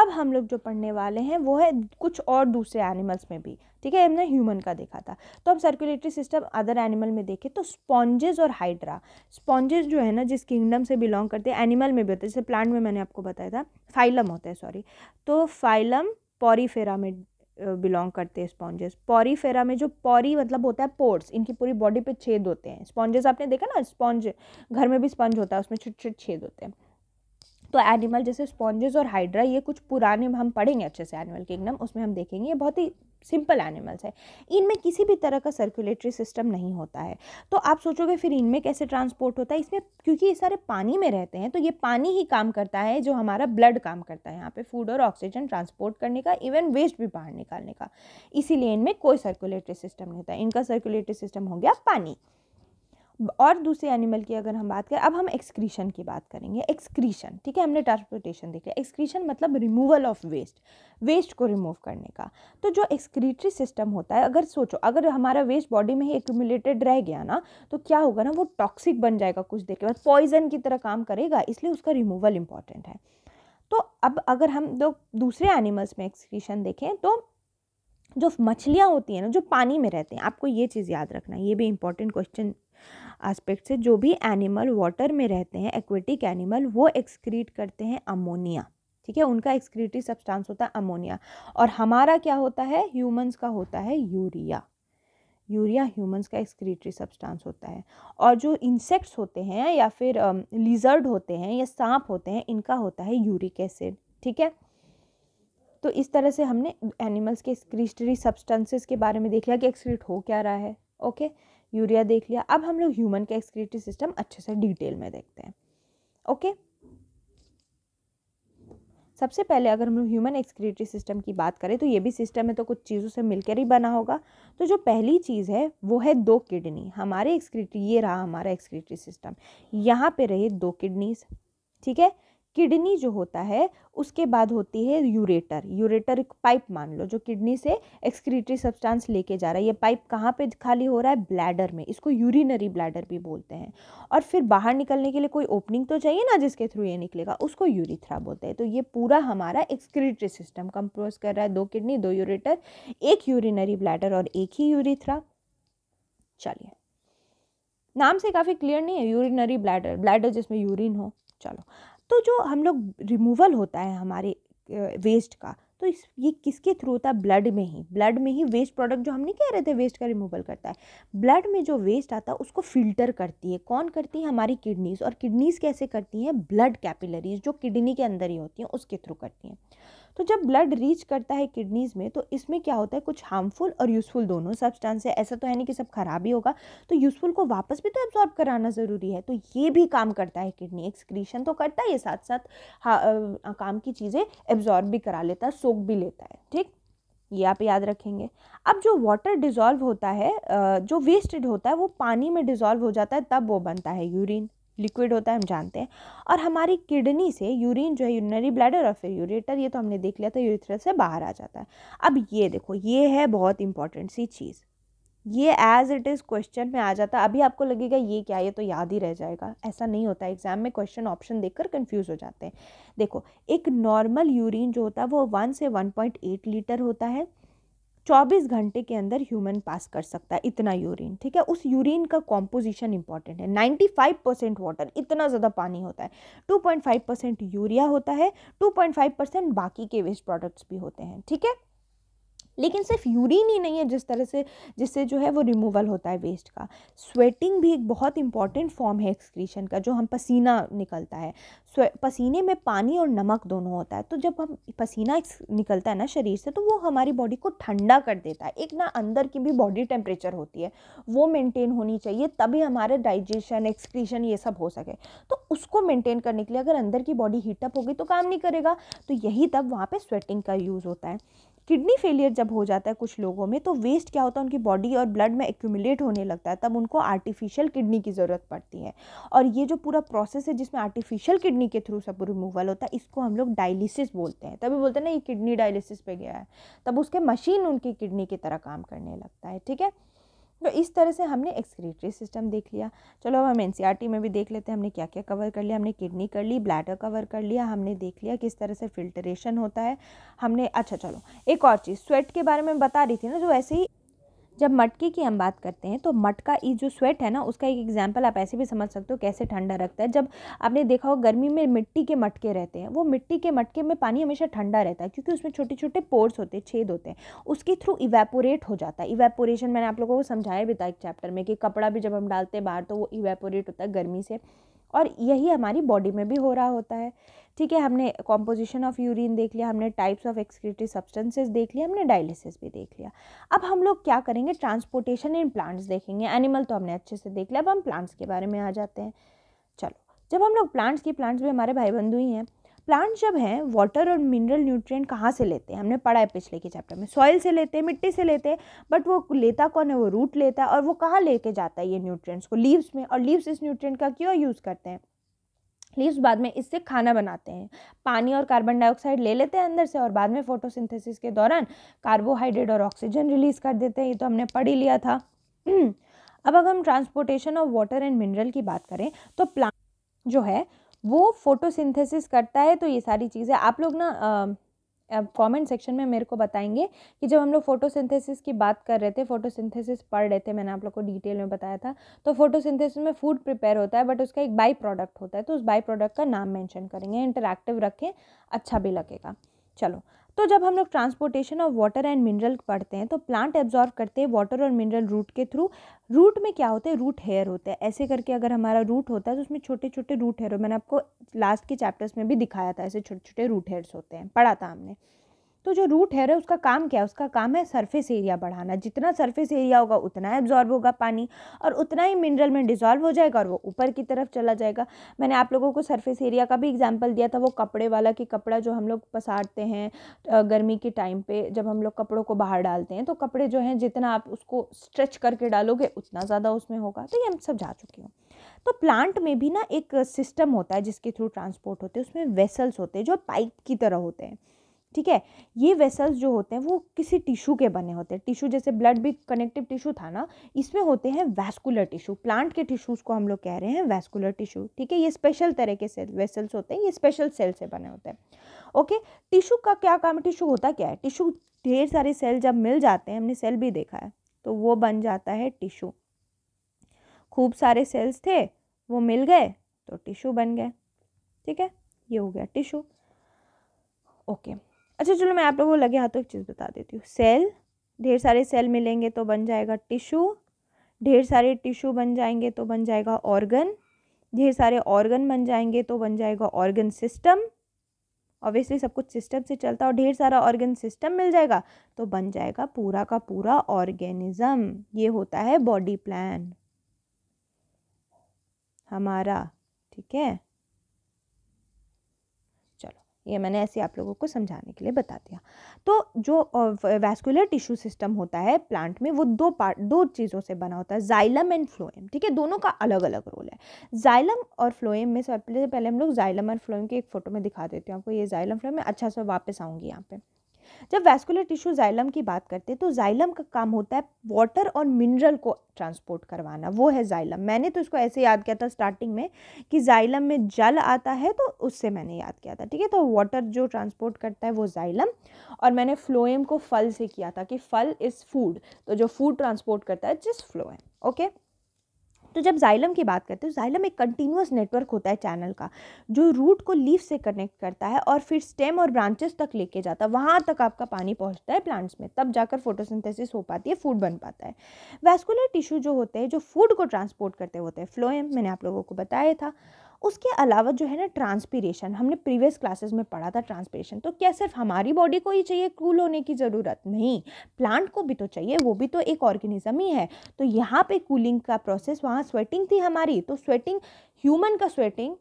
Speaker 1: अब हम लोग जो पढ़ने वाले हैं वो है कुछ और दूसरे एनिमल्स में भी ठीक है हमने ह्यूमन का देखा था तो हम सर्कुलेटरी सिस्टम अदर एनिमल में देखें तो स्पॉन्जेज और हाइड्रा स्पॉन्जेज जो है ना जिस किंगडम से बिलोंग करते हैं एनिमल में भी होते हैं जैसे प्लांट में मैंने आपको बताया था फाइलम होता है सॉरी तो फाइलम पॉरीफेरा में बिलोंग करते हैं स्पॉन्जेस पॉरीफेरा में जो पॉरी मतलब होता है पोर्स इनकी पूरी बॉडी पे छेद होते हैं स्पॉन्जेस आपने देखा ना स्पॉन्ज घर में भी स्पंज होता है उसमें छोटे छोटे छेद होते हैं तो एनिमल जैसे स्पॉन्जेस और हाइड्रा ये कुछ पुराने हम पढ़ेंगे अच्छे से एनिमल किंगडम उसमें हम देखेंगे ये बहुत ही सिंपल एनिमल्स है इनमें किसी भी तरह का सर्कुलेटरी सिस्टम नहीं होता है तो आप सोचोगे फिर इनमें कैसे ट्रांसपोर्ट होता है इसमें क्योंकि ये सारे पानी में रहते हैं तो ये पानी ही काम करता है जो हमारा ब्लड काम करता है यहाँ पे फूड और ऑक्सीजन ट्रांसपोर्ट करने का इवन वेस्ट भी बाहर निकालने का इसीलिए इनमें कोई सर्कुलेटरी सिस्टम नहीं होता इनका सर्कुलेटरी सिस्टम हो गया पानी और दूसरे एनिमल की अगर हम बात करें अब हम एक्सक्रीशन की बात करेंगे एक्सक्रीशन ठीक है हमने ट्रांसपोर्टेशन देख लिया एक्सक्रीशन मतलब रिमूवल ऑफ वेस्ट वेस्ट को रिमूव करने का तो जो एक्सक्रीटरी सिस्टम होता है अगर सोचो अगर हमारा वेस्ट बॉडी में ही एक्यूमुलेटेड रह गया ना तो क्या होगा ना वो टॉक्सिक बन जाएगा कुछ देर के बाद पॉइजन की तरह काम करेगा इसलिए उसका रिमूवल इंपॉर्टेंट है तो अब अगर हम लोग दूसरे एनिमल्स में एक्सक्रीशन देखें तो जो मछलियाँ होती हैं ना जो पानी में रहते हैं आपको ये चीज़ याद रखना ये भी इंपॉर्टेंट क्वेश्चन एस्पेक्ट से जो भी एनिमल वाटर में रहते हैं एक्वेटिक एनिमल वो एक्सक्रीट करते हैं अमोनिया ठीक है उनका एक्सक्रीटिव सब्सटेंस होता है अमोनिया और हमारा क्या होता है ह्यूमंस का होता है यूरिया यूरिया ह्यूमंस का एक्सक्रीटरी सब्सटेंस होता है और जो इंसेक्ट्स होते हैं या फिर लिजर्ड um, होते हैं या सांप होते हैं इनका होता है यूरिक एसिड ठीक है तो इस तरह से हमने एनिमल्स के एक्सक्रीटरी सब्सटेंसेस के बारे में देख लिया कि एक्सक्रीट हो क्या रहा है ओके okay? यूरिया देख लिया अब हम लोग ह्यूमन के एक्सक्रीटिव सिस्टम अच्छे से डिटेल में देखते हैं ओके सबसे पहले अगर हम लोग ह्यूमन एक्सक्रीटरी सिस्टम की बात करें तो ये भी सिस्टम है तो कुछ चीज़ों से मिलकर ही बना होगा तो जो पहली चीज़ है वो है दो किडनी हमारे एक्सक्रीटरी ये रहा हमारा एक्सक्रीटरी सिस्टम यहाँ पे रहे दो किडनीज ठीक है किडनी जो होता है उसके बाद होती है यूरेटर यूरेटर एक पाइप मान लो जो किडनी से एक्सक्रीटरी सब्सटेंस लेके जा रहा है ये पाइप कहाँ पे खाली हो रहा है ब्लैडर में इसको यूरिनरी ब्लैडर भी बोलते हैं और फिर बाहर निकलने के लिए कोई ओपनिंग तो चाहिए ना जिसके थ्रू ये निकलेगा उसको यूरिथ्रा बोलते हैं तो ये पूरा हमारा एक्सक्रीटरी सिस्टम कंपोज कर रहा है दो किडनी दो यूरेटर एक यूरिनरी ब्लैडर और एक ही यूरिथ्रा चलिए नाम से काफ़ी क्लियर नहीं है यूरिनरी ब्लैडर ब्लैडर जिसमें यूरिन हो चलो तो जो हम लोग रिमूवल होता है हमारे वेस्ट का तो इस ये किसके थ्रू होता है ब्लड में ही ब्लड में ही वेस्ट प्रोडक्ट जो हम नहीं कह रहे थे वेस्ट का रिमूवल करता है ब्लड में जो वेस्ट आता है उसको फिल्टर करती है कौन करती है हमारी किडनीज और किडनीज कैसे करती हैं ब्लड कैपिलरीज जो किडनी के अंदर ही होती हैं उसके थ्रू करती हैं तो जब ब्लड रीच करता है किडनीज़ में तो इसमें क्या होता है कुछ हार्मफुल और यूज़फुल दोनों सब्सटेंस है ऐसा तो है नहीं कि सब खराब ही होगा तो यूज़फुल को वापस भी तो एब्जॉर्ब कराना ज़रूरी है तो ये भी काम करता है किडनी एक्सक्रीशन तो करता है ये साथ साथ आ, काम की चीज़ें एब्जॉर्ब भी करा लेता है सोख भी लेता है ठीक ये आप याद रखेंगे अब जो वाटर डिज़ोल्व होता है जो वेस्टेड होता है वो पानी में डिज़ोल्व हो जाता है तब वो बनता है यूरिन लिक्विड होता है हम जानते हैं और हमारी किडनी से यूरिन जो है यूरिनरी ब्लैडर और फिर यूरेटर ये तो हमने देख लिया था यूरेथर से बाहर आ जाता है अब ये देखो ये है बहुत इंपॉर्टेंट सी चीज़ ये एज इट इज़ क्वेश्चन में आ जाता है अभी आपको लगेगा ये क्या ये तो याद ही रह जाएगा ऐसा नहीं होता एग्जाम में क्वेश्चन ऑप्शन देखकर कंफ्यूज हो जाते हैं देखो एक नॉर्मल यूरिन जो होता है वो वन से वन पॉइंट एट लीटर होता है चौबीस घंटे के अंदर ह्यूमन पास कर सकता है इतना यूरिन ठीक है उस यूरिन का कॉम्पोजिशन इंपॉर्टेंट है नाइन्टी फाइव परसेंट वाटर इतना ज़्यादा पानी होता है two point five percent urea होता है टू पॉइंट फाइव परसेंट बाकी के वेस्ट प्रोडक्ट्स भी होते हैं ठीक है लेकिन सिर्फ यूरिन ही नहीं है जिस तरह से जिससे जो है वो रिमूवल होता है वेस्ट का स्वेटिंग भी एक बहुत इंपॉर्टेंट फॉर्म है एक्सक्रीशन का जो हम पसीना निकलता है पसीने में पानी और नमक दोनों होता है तो जब हम पसीना निकलता है ना शरीर से तो वो हमारी बॉडी को ठंडा कर देता है एक ना अंदर की भी बॉडी टेम्परेचर होती है वो मेंटेन होनी चाहिए तभी हमारे डाइजेशन एक्सक्रीशन ये सब हो सके तो उसको मेंटेन करने के लिए अगर अंदर की बॉडी हीटअप होगी तो काम नहीं करेगा तो यही तब वहाँ पर स्वेटिंग का यूज़ होता है किडनी फेलियर जब हो जाता है कुछ लोगों में तो वेस्ट क्या होता है उनकी बॉडी और ब्लड में एक्यूमुलेट होने लगता है तब उनको आर्टिफिशियल किडनी की ज़रूरत पड़ती है और ये जो पूरा प्रोसेस है जिसमें आर्टिफिशियल किडनी के थ्रू सब रिमूवल होता है इसको हम लोग डायलिसिस बोलते हैं तभी बोलते हैं ना ये किडनी डायलिसिस पे गया है तब उसके मशीन उनकी किडनी की तरह काम करने लगता है ठीक है तो इस तरह से हमने एक्सक्रीटरी सिस्टम देख लिया चलो अब हम एन में भी देख लेते हैं हमने क्या क्या कवर कर लिया हमने किडनी कर ली ब्लैडर कवर कर लिया हमने देख लिया किस तरह से फिल्ट्रेशन होता है हमने अच्छा चलो एक और चीज़ स्वेट के बारे में बता रही थी ना जो ऐसे ही जब मटके की हम बात करते हैं तो मटका ई जो स्वेट है ना उसका एक एग्जाम्पल आप ऐसे भी समझ सकते हो कैसे ठंडा रखता है जब आपने देखा हो गर्मी में मिट्टी के मटके रहते हैं वो मिट्टी के मटके में पानी हमेशा ठंडा रहता है क्योंकि उसमें छोटे छोटे पोर्स होते हैं छेद होते हैं उसके थ्रू इवेपोरेट हो जाता है इवेपोरेशन मैंने आप लोगों को समझाया भी था एक चैप्टर में कि कपड़ा भी जब हम डालते हैं बाहर तो वो इवेपोरेट होता है गर्मी से और यही हमारी बॉडी में भी हो रहा होता है ठीक है हमने कॉम्पोजिशन ऑफ यूरिन देख लिया हमने टाइप्स ऑफ एक्सक्रीटिव सब्सटेंसेस देख लिया हमने डायलिसिस भी देख लिया अब हम लोग क्या करेंगे ट्रांसपोर्टेशन इन प्लांट्स देखेंगे एनिमल तो हमने अच्छे से देख लिया अब हम प्लांट्स के बारे में आ जाते हैं चलो जब हम लोग प्लांट्स की प्लांट्स भी हमारे भाई बंधु ही हैं प्लांट्स जब हैं वाटर और मिनरल न्यूट्रिय कहाँ से लेते हैं हमने पढ़ा है पिछले के चैप्टर में सॉइल से लेते हैं मिट्टी से लेते हैं बट वो लेता कौन है वो रूट लेता है और वो कहाँ लेके जाता है ये न्यूट्रिएंट्स को लीव्स में और लीव्स इस न्यूट्रिएंट का क्यों यूज़ करते हैं लीव्स बाद में इससे खाना बनाते हैं पानी और कार्बन डाइऑक्साइड ले लेते हैं अंदर से और बाद में फोटोसिंथेसिस के दौरान कार्बोहाइड्रेट और ऑक्सीजन रिलीज कर देते हैं ये तो हमने पढ़ ही लिया था अब अगर हम transportation of water and mineral की बात करें तो प्लांट जो है वो फोटोसिंथेसिस करता है तो ये सारी चीज़ें आप लोग ना अब कमेंट सेक्शन में मेरे को बताएंगे कि जब हम लोग फोटोसिंथेसिस की बात कर रहे थे फोटोसिंथेसिस पढ़ रहे थे मैंने आप लोग को डिटेल में बताया था तो फोटोसिंथेसिस में फूड प्रिपेयर होता है बट उसका एक बाई प्रोडक्ट होता है तो उस बाई प्रोडक्ट का नाम मेंशन करेंगे इंटरेक्टिव रखें अच्छा भी लगेगा चलो तो जब हम लोग transportation of water and mineral पढ़ते हैं तो प्लांट एब्जॉर्व करते हैं वाटर और मिनरल रूट के थ्रू रूट में क्या होते हैं रूट हेयर होते हैं ऐसे करके अगर हमारा रूट होता है तो उसमें छोटे छोटे रूट हेयर मैंने आपको लास्ट के चैप्टर्स में भी दिखाया था ऐसे छोटे छोटे रूट हेयर्स होते हैं पढ़ा था हमने तो जो रूट हेयर है उसका काम क्या है उसका काम है सरफेस एरिया बढ़ाना जितना सरफेस एरिया होगा उतना एब्जॉर्ब होगा पानी और उतना ही मिनरल में डिजॉल्व हो जाएगा और वो ऊपर की तरफ चला जाएगा मैंने आप लोगों को सरफेस एरिया का भी एग्जाम्पल दिया था वो कपड़े वाला कि कपड़ा जो हम लोग पसारते हैं गर्मी के टाइम पर जब हम लोग कपड़ों को बाहर डालते हैं तो कपड़े जो हैं जितना आप उसको स्ट्रेच करके डालोगे उतना ज़्यादा उसमें होगा तो ये हम सब जा चुके हैं तो प्लांट में भी ना एक सिस्टम होता है जिसके थ्रू ट्रांसपोर्ट होते हैं उसमें वेसल्स होते हैं जो पाइप की तरह होते हैं ठीक है ये वेसल्स जो होते हैं वो किसी टिश्यू के बने होते हैं टिश्यू जैसे ब्लड भी कनेक्टिव टिश्यू था ना इसमें होते हैं वैस्कुलर टिश्यू प्लांट के टिश्यूज़ को हम लोग कह रहे हैं वैस्कुलर टिश्यू ठीक है ये स्पेशल तरह के सेल वेसल्स होते हैं ये स्पेशल सेल से बने होते हैं ओके टिश्यू का क्या काम टिश्यू होता क्या है टिश्यू ढेर सारे सेल जब मिल जाते हैं हमने सेल भी देखा है तो वो बन जाता है टिश्यू खूब सारे सेल्स थे वो मिल गए तो टिश्यू बन गए ठीक है ये हो गया टिश्यू ओके अच्छा चलो मैं आप लोगों को लगे हाथों एक चीज़ बता देती हूँ सेल ढेर सारे सेल मिलेंगे तो बन जाएगा टिशू ढेर सारे टिशू बन जाएंगे तो बन जाएगा ऑर्गन ढेर सारे ऑर्गन बन जाएंगे तो बन जाएगा ऑर्गन सिस्टम ऑब्वियसली सब कुछ सिस्टम से चलता है और ढेर सारा ऑर्गन सिस्टम मिल जाएगा तो बन जाएगा पूरा का पूरा ऑर्गेनिज्म ये होता है बॉडी प्लान हमारा ठीक है ये मैंने ऐसे आप लोगों को समझाने के लिए बता दिया तो जो वैस्कुलर टिश्यू सिस्टम होता है प्लांट में वो दो पार्ट दो चीज़ों से बना होता है जाइलम एंड फ्लोएम ठीक है दोनों का अलग अलग रोल है जाइलम और फ्लोएम में सबसे पहले हम लोग जाइलम और फ्लोएम की एक फ़ोटो में दिखा देते हैं आपको ये जाइलम फ्लोएम में अच्छा सा वापस आऊँगी यहाँ पर जब वैस्कुलर टिश्यू जाइलम की बात करते हैं तो जाइलम का काम होता है वाटर और मिनरल को ट्रांसपोर्ट करवाना वो है जाइलम मैंने तो इसको ऐसे याद किया था स्टार्टिंग में कि जाइलम में जल आता है तो उससे मैंने याद किया था ठीक है तो वाटर जो ट्रांसपोर्ट करता है वो जाइलम और मैंने फ्लोएम को फल से किया था कि फल इज़ फूड तो जो फूड ट्रांसपोर्ट करता है जिस फ्लोएम ओके okay? तो जब जाइलम की बात करते हैं तो जाइलम एक कंटिन्यूस नेटवर्क होता है चैनल का जो रूट को लीफ से कनेक्ट करता है और फिर स्टेम और ब्रांचेस तक लेके जाता है वहाँ तक आपका पानी पहुँचता है प्लांट्स में तब जाकर फोटोसिंथेसिस हो पाती है फूड बन पाता है वैस्कुलर टिश्यू जो होते हैं जो फूड को ट्रांसपोर्ट करते होते हैं फ्लोएम मैंने आप लोगों को बताया था उसके अलावा जो है ना ट्रांसपीरेशन हमने प्रीवियस क्लासेस में पढ़ा था ट्रांसपीरेशन तो क्या सिर्फ हमारी बॉडी को ही चाहिए कूल होने की ज़रूरत नहीं प्लांट को भी तो चाहिए वो भी तो एक ऑर्गेनिज्म ही है तो यहाँ पे कूलिंग का प्रोसेस वहाँ स्वेटिंग थी हमारी तो स्वेटिंग ह्यूमन का स्वेटिंग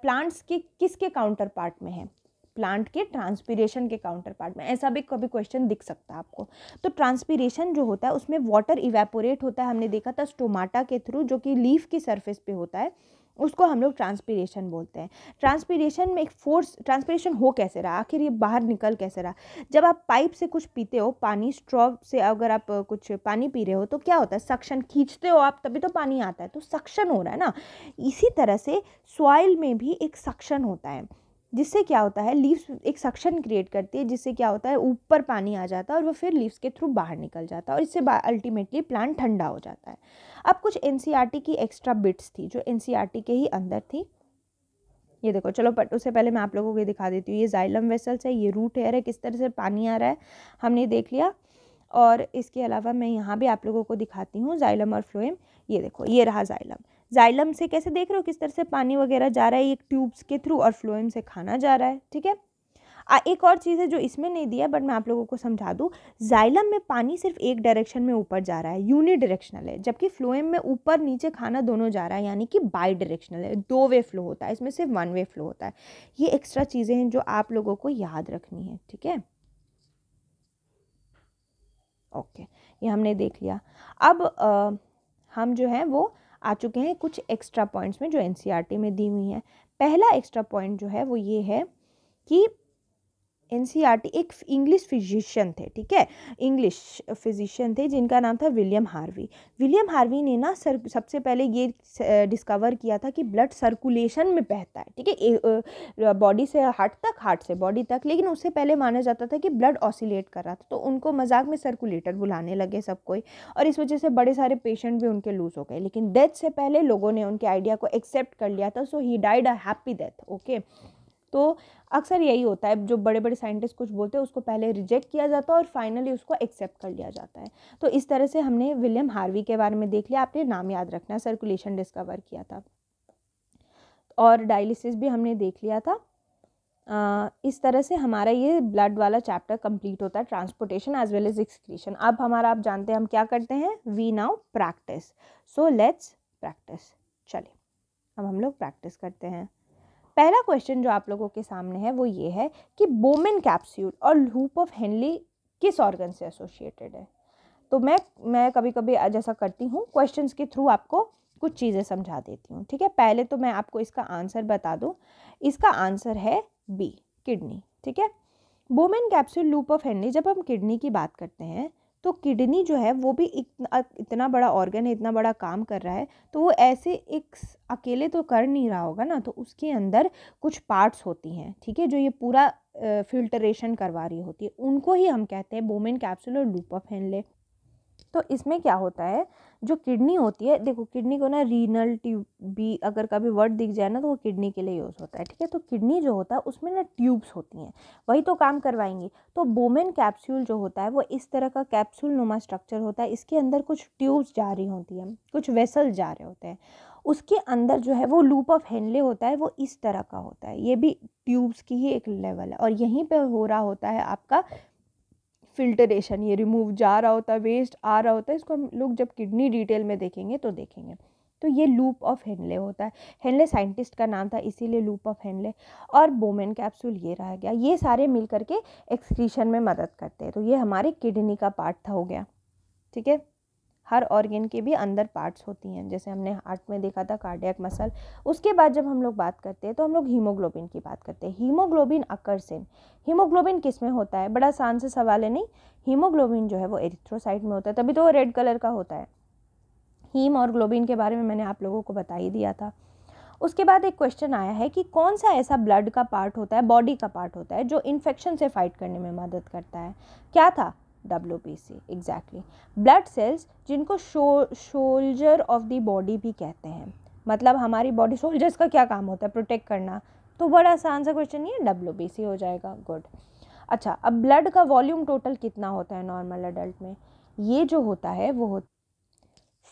Speaker 1: प्लांट्स के किसके काउंटर पार्ट में है प्लांट के ट्रांसपीरेशन के काउंटर पार्ट में ऐसा भी कभी क्वेश्चन दिख सकता है आपको तो ट्रांसपीरेशन जो होता है उसमें वाटर इवेपोरेट होता है हमने देखा था स्टोमाटा के थ्रू जो कि लीफ की सरफेस पे होता है उसको हम लोग ट्रांसपीरेशन बोलते हैं ट्रांसपीरेशन में एक फोर्स ट्रांसपीरेशन हो कैसे रहा आखिर ये बाहर निकल कैसे रहा जब आप पाइप से कुछ पीते हो पानी स्ट्रॉ से अगर आप कुछ पानी पी रहे हो तो क्या होता है सक्शन खींचते हो आप तभी तो पानी आता है तो सक्शन हो रहा है ना इसी तरह से सॉइल में भी एक सक्शन होता है जिससे क्या होता है लीव्स एक सक्शन क्रिएट करती है जिससे क्या होता है ऊपर पानी आ जाता है और वो फिर लीव्स के थ्रू बाहर निकल जाता है और इससे अल्टीमेटली प्लांट ठंडा हो जाता है अब कुछ एन e की एक्स्ट्रा बिट्स थी जो एन e के ही अंदर थी ये देखो चलो पट उससे पहले मैं आप लोगों को ये दिखा देती हूँ ये जाइलम वेसल्स है ये रूट हेयर है किस तरह से पानी आ रहा है हमने देख लिया और इसके अलावा मैं यहाँ भी आप लोगों को दिखाती हूँ जाइलम और फ्लोएम ये देखो ये रहा जाइलम जाइलम से कैसे देख रहे हो किस तरह से पानी वगैरह जा रहा है एक ट्यूब्स के थ्रू और फ्लोएम से खाना जा रहा है ठीक है एक और चीज़ है जो इसमें नहीं दिया बट मैं आप लोगों को समझा दूँ जाइलम में पानी सिर्फ एक डायरेक्शन में ऊपर जा रहा है यूनि डायरेक्शनल है जबकि फ्लोएम में ऊपर नीचे खाना दोनों जा रहा है यानी कि बाई डायरेक्शनल है दो वे फ्लो होता है इसमें सिर्फ वन वे फ्लो होता है ये एक्स्ट्रा चीज़ें हैं जो आप लोगों को याद रखनी है ठीक है ओके ये हमने देख लिया अब आ, हम जो है वो आ चुके हैं कुछ एक्स्ट्रा पॉइंट्स में जो एन e में दी हुई हैं पहला एक्स्ट्रा पॉइंट जो है वो ये है कि एन एक इंग्लिश फिजिशियन थे ठीक है इंग्लिश फिजिशियन थे जिनका नाम था विलियम हार्वी विलियम हार्वी ने ना सर सबसे पहले ये डिस्कवर किया था कि ब्लड सर्कुलेशन में बहता है ठीक है बॉडी से हार्ट तक हार्ट से बॉडी तक लेकिन उससे पहले माना जाता था कि ब्लड ऑसिलेट कर रहा था तो उनको मजाक में सर्कुलेटर बुलाने लगे सब कोई और इस वजह से बड़े सारे पेशेंट भी उनके लूज़ हो गए लेकिन डेथ से पहले लोगों ने उनके आइडिया को एक्सेप्ट कर लिया था so he died a happy death okay तो अक्सर यही होता है जो बड़े बड़े साइंटिस्ट कुछ बोलते हैं उसको पहले रिजेक्ट किया जाता है और फाइनली उसको एक्सेप्ट कर लिया जाता है तो इस तरह से हमने विलियम हार्वी के बारे में देख लिया आपने नाम याद रखना सर्कुलेशन डिस्कवर किया था और डायलिसिस भी हमने देख लिया था इस तरह से हमारा ये ब्लड वाला चैप्टर कंप्लीट होता है transportation as well as excretion अब हमारा आप जानते हैं हम क्या करते हैं we now practice so let's practice चलिए अब हम लोग प्रैक्टिस करते हैं पहला क्वेश्चन जो आप लोगों के सामने है वो ये है कि बोमेन कैप्स्यूल और लूप ऑफ हेनली किस ऑर्गन से एसोसिएटेड है तो मैं मैं कभी कभी जैसा करती हूँ क्वेश्चन के थ्रू आपको कुछ चीज़ें समझा देती हूँ ठीक है पहले तो मैं आपको इसका आंसर बता दूँ इसका आंसर है बी किडनी ठीक है Bowman capsule loop of Henle जब हम किडनी की बात करते हैं तो किडनी जो है वो भी इतना इतना बड़ा ऑर्गन है इतना बड़ा काम कर रहा है तो वो ऐसे एक अकेले तो कर नहीं रहा होगा ना तो उसके अंदर कुछ पार्ट्स होती हैं ठीक है जो ये पूरा फिल्टरेशन करवा रही होती है उनको ही हम कहते हैं बोमेन कैप्सूल और लूपा फेनले तो इसमें क्या होता है जो किडनी होती है देखो किडनी को ना रीनल ट्यूब भी अगर कभी वर्ड दिख जाए ना तो वो किडनी के लिए यूज़ होता है ठीक है तो किडनी जो होता है उसमें ना ट्यूब्स होती हैं वही तो काम करवाएंगी तो बोमेन कैप्सूल जो होता है वो इस तरह का कैप्सूल नुमा स्ट्रक्चर होता है इसके अंदर कुछ ट्यूब्स जा रही होती हैं कुछ वेसल जा रहे होते हैं उसके अंदर जो है वो लूप ऑफ हैंडले होता है वो इस तरह का होता है ये भी ट्यूब्स की ही एक लेवल है और यहीं पर हो रहा होता है आपका फिल्टरेशन ये रिमूव जा रहा होता है वेस्ट आ रहा होता है इसको हम लोग जब किडनी डिटेल में देखेंगे तो देखेंगे तो ये लूप ऑफ हेनले होता है हेनले साइंटिस्ट का नाम था इसीलिए लूप ऑफ हेनले और बोमेन कैप्सूल ये रह गया ये सारे मिल करके एक्सक्रीशन में मदद करते हैं तो ये हमारे किडनी का पार्ट था हो गया ठीक है हर ऑर्गेन के भी अंदर पार्ट्स होती हैं जैसे हमने हार्ट में देखा था कार्डियक मसल उसके बाद जब हम लोग बात करते हैं तो हम लोग हीमोग्लोबिन की बात करते हैं हीमोग्लोबिन अकर्स इन हीमोग्लोबिन किस में होता है बड़ा आसान से सवाल है नहीं हीमोग्लोबिन जो है वो एरिथ्रोसाइट में होता है तभी तो वो रेड कलर का होता है हीम और ग्लोबिन के बारे में मैंने आप लोगों को बता ही दिया था उसके बाद एक क्वेश्चन आया है कि कौन सा ऐसा ब्लड का पार्ट होता है बॉडी का पार्ट होता है जो इन्फेक्शन से फाइट करने में मदद करता है क्या था W P C exactly blood cells जिनको शो शोल्जर ऑफ द बॉडी भी कहते हैं मतलब हमारी बॉडी सोल्जर्स का क्या काम होता है प्रोटेक्ट करना तो बड़ा आसान सा क्वेश्चन ये डब्ल्यू बी सी हो जाएगा गुड अच्छा अब ब्लड का वॉल्यूम टोटल कितना होता है नॉर्मल अडल्ट में ये जो होता है वो होता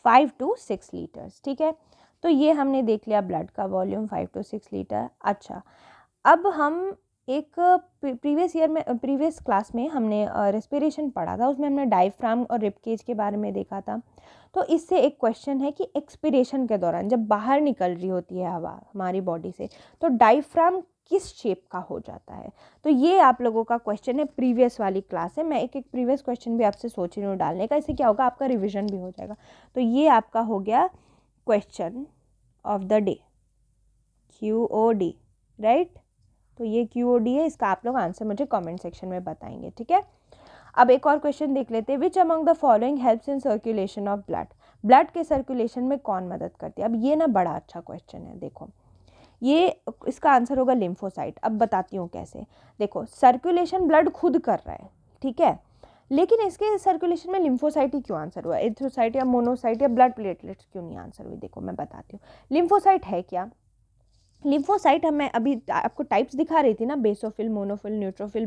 Speaker 1: फाइव टू सिक्स लीटर्स ठीक है तो ये हमने देख लिया ब्लड का volume five to six litre अच्छा अब हम एक प्रीवियस ईयर में प्रीवियस क्लास में हमने रेस्पिरेशन पढ़ा था उसमें हमने डायफ्राम और रिपकेज के बारे में देखा था तो इससे एक क्वेश्चन है कि एक्सपिरेशन के दौरान जब बाहर निकल रही होती है हवा हमारी बॉडी से तो डायफ्राम किस शेप का हो जाता है तो ये आप लोगों का क्वेश्चन है प्रीवियस वाली क्लास है मैं एक एक प्रीवियस क्वेश्चन भी आपसे सोच रही हूँ डालने का इससे क्या होगा आपका रिविजन भी हो जाएगा तो ये आपका हो गया question of the day Q O D right तो ये क्यू ओ डी है इसका आप लोग आंसर मुझे कमेंट सेक्शन में बताएंगे ठीक है अब एक और क्वेश्चन देख लेते हैं which among the following helps in circulation of blood blood के सर्कुलेशन में कौन मदद करती है अब ये ना बड़ा अच्छा क्वेश्चन है देखो ये इसका आंसर होगा लिम्फोसाइट अब बताती हूँ कैसे देखो सर्कुलेशन ब्लड खुद कर रहा है ठीक है लेकिन इसके सर्कुलेशन में लिम्फोसाइट ही क्यों आंसर हुआ एथ्रोसाइट या मोनोसाइट या ब्लड प्लेटलेट्स क्यों नहीं आंसर हुई देखो मैं बताती हूँ लिम्फोसाइट है क्या लिम्फोसाइट हमें अभी आपको टाइप्स दिखा रही थी ना बेसोफिल मोनोफिल न्यूट्रोफिल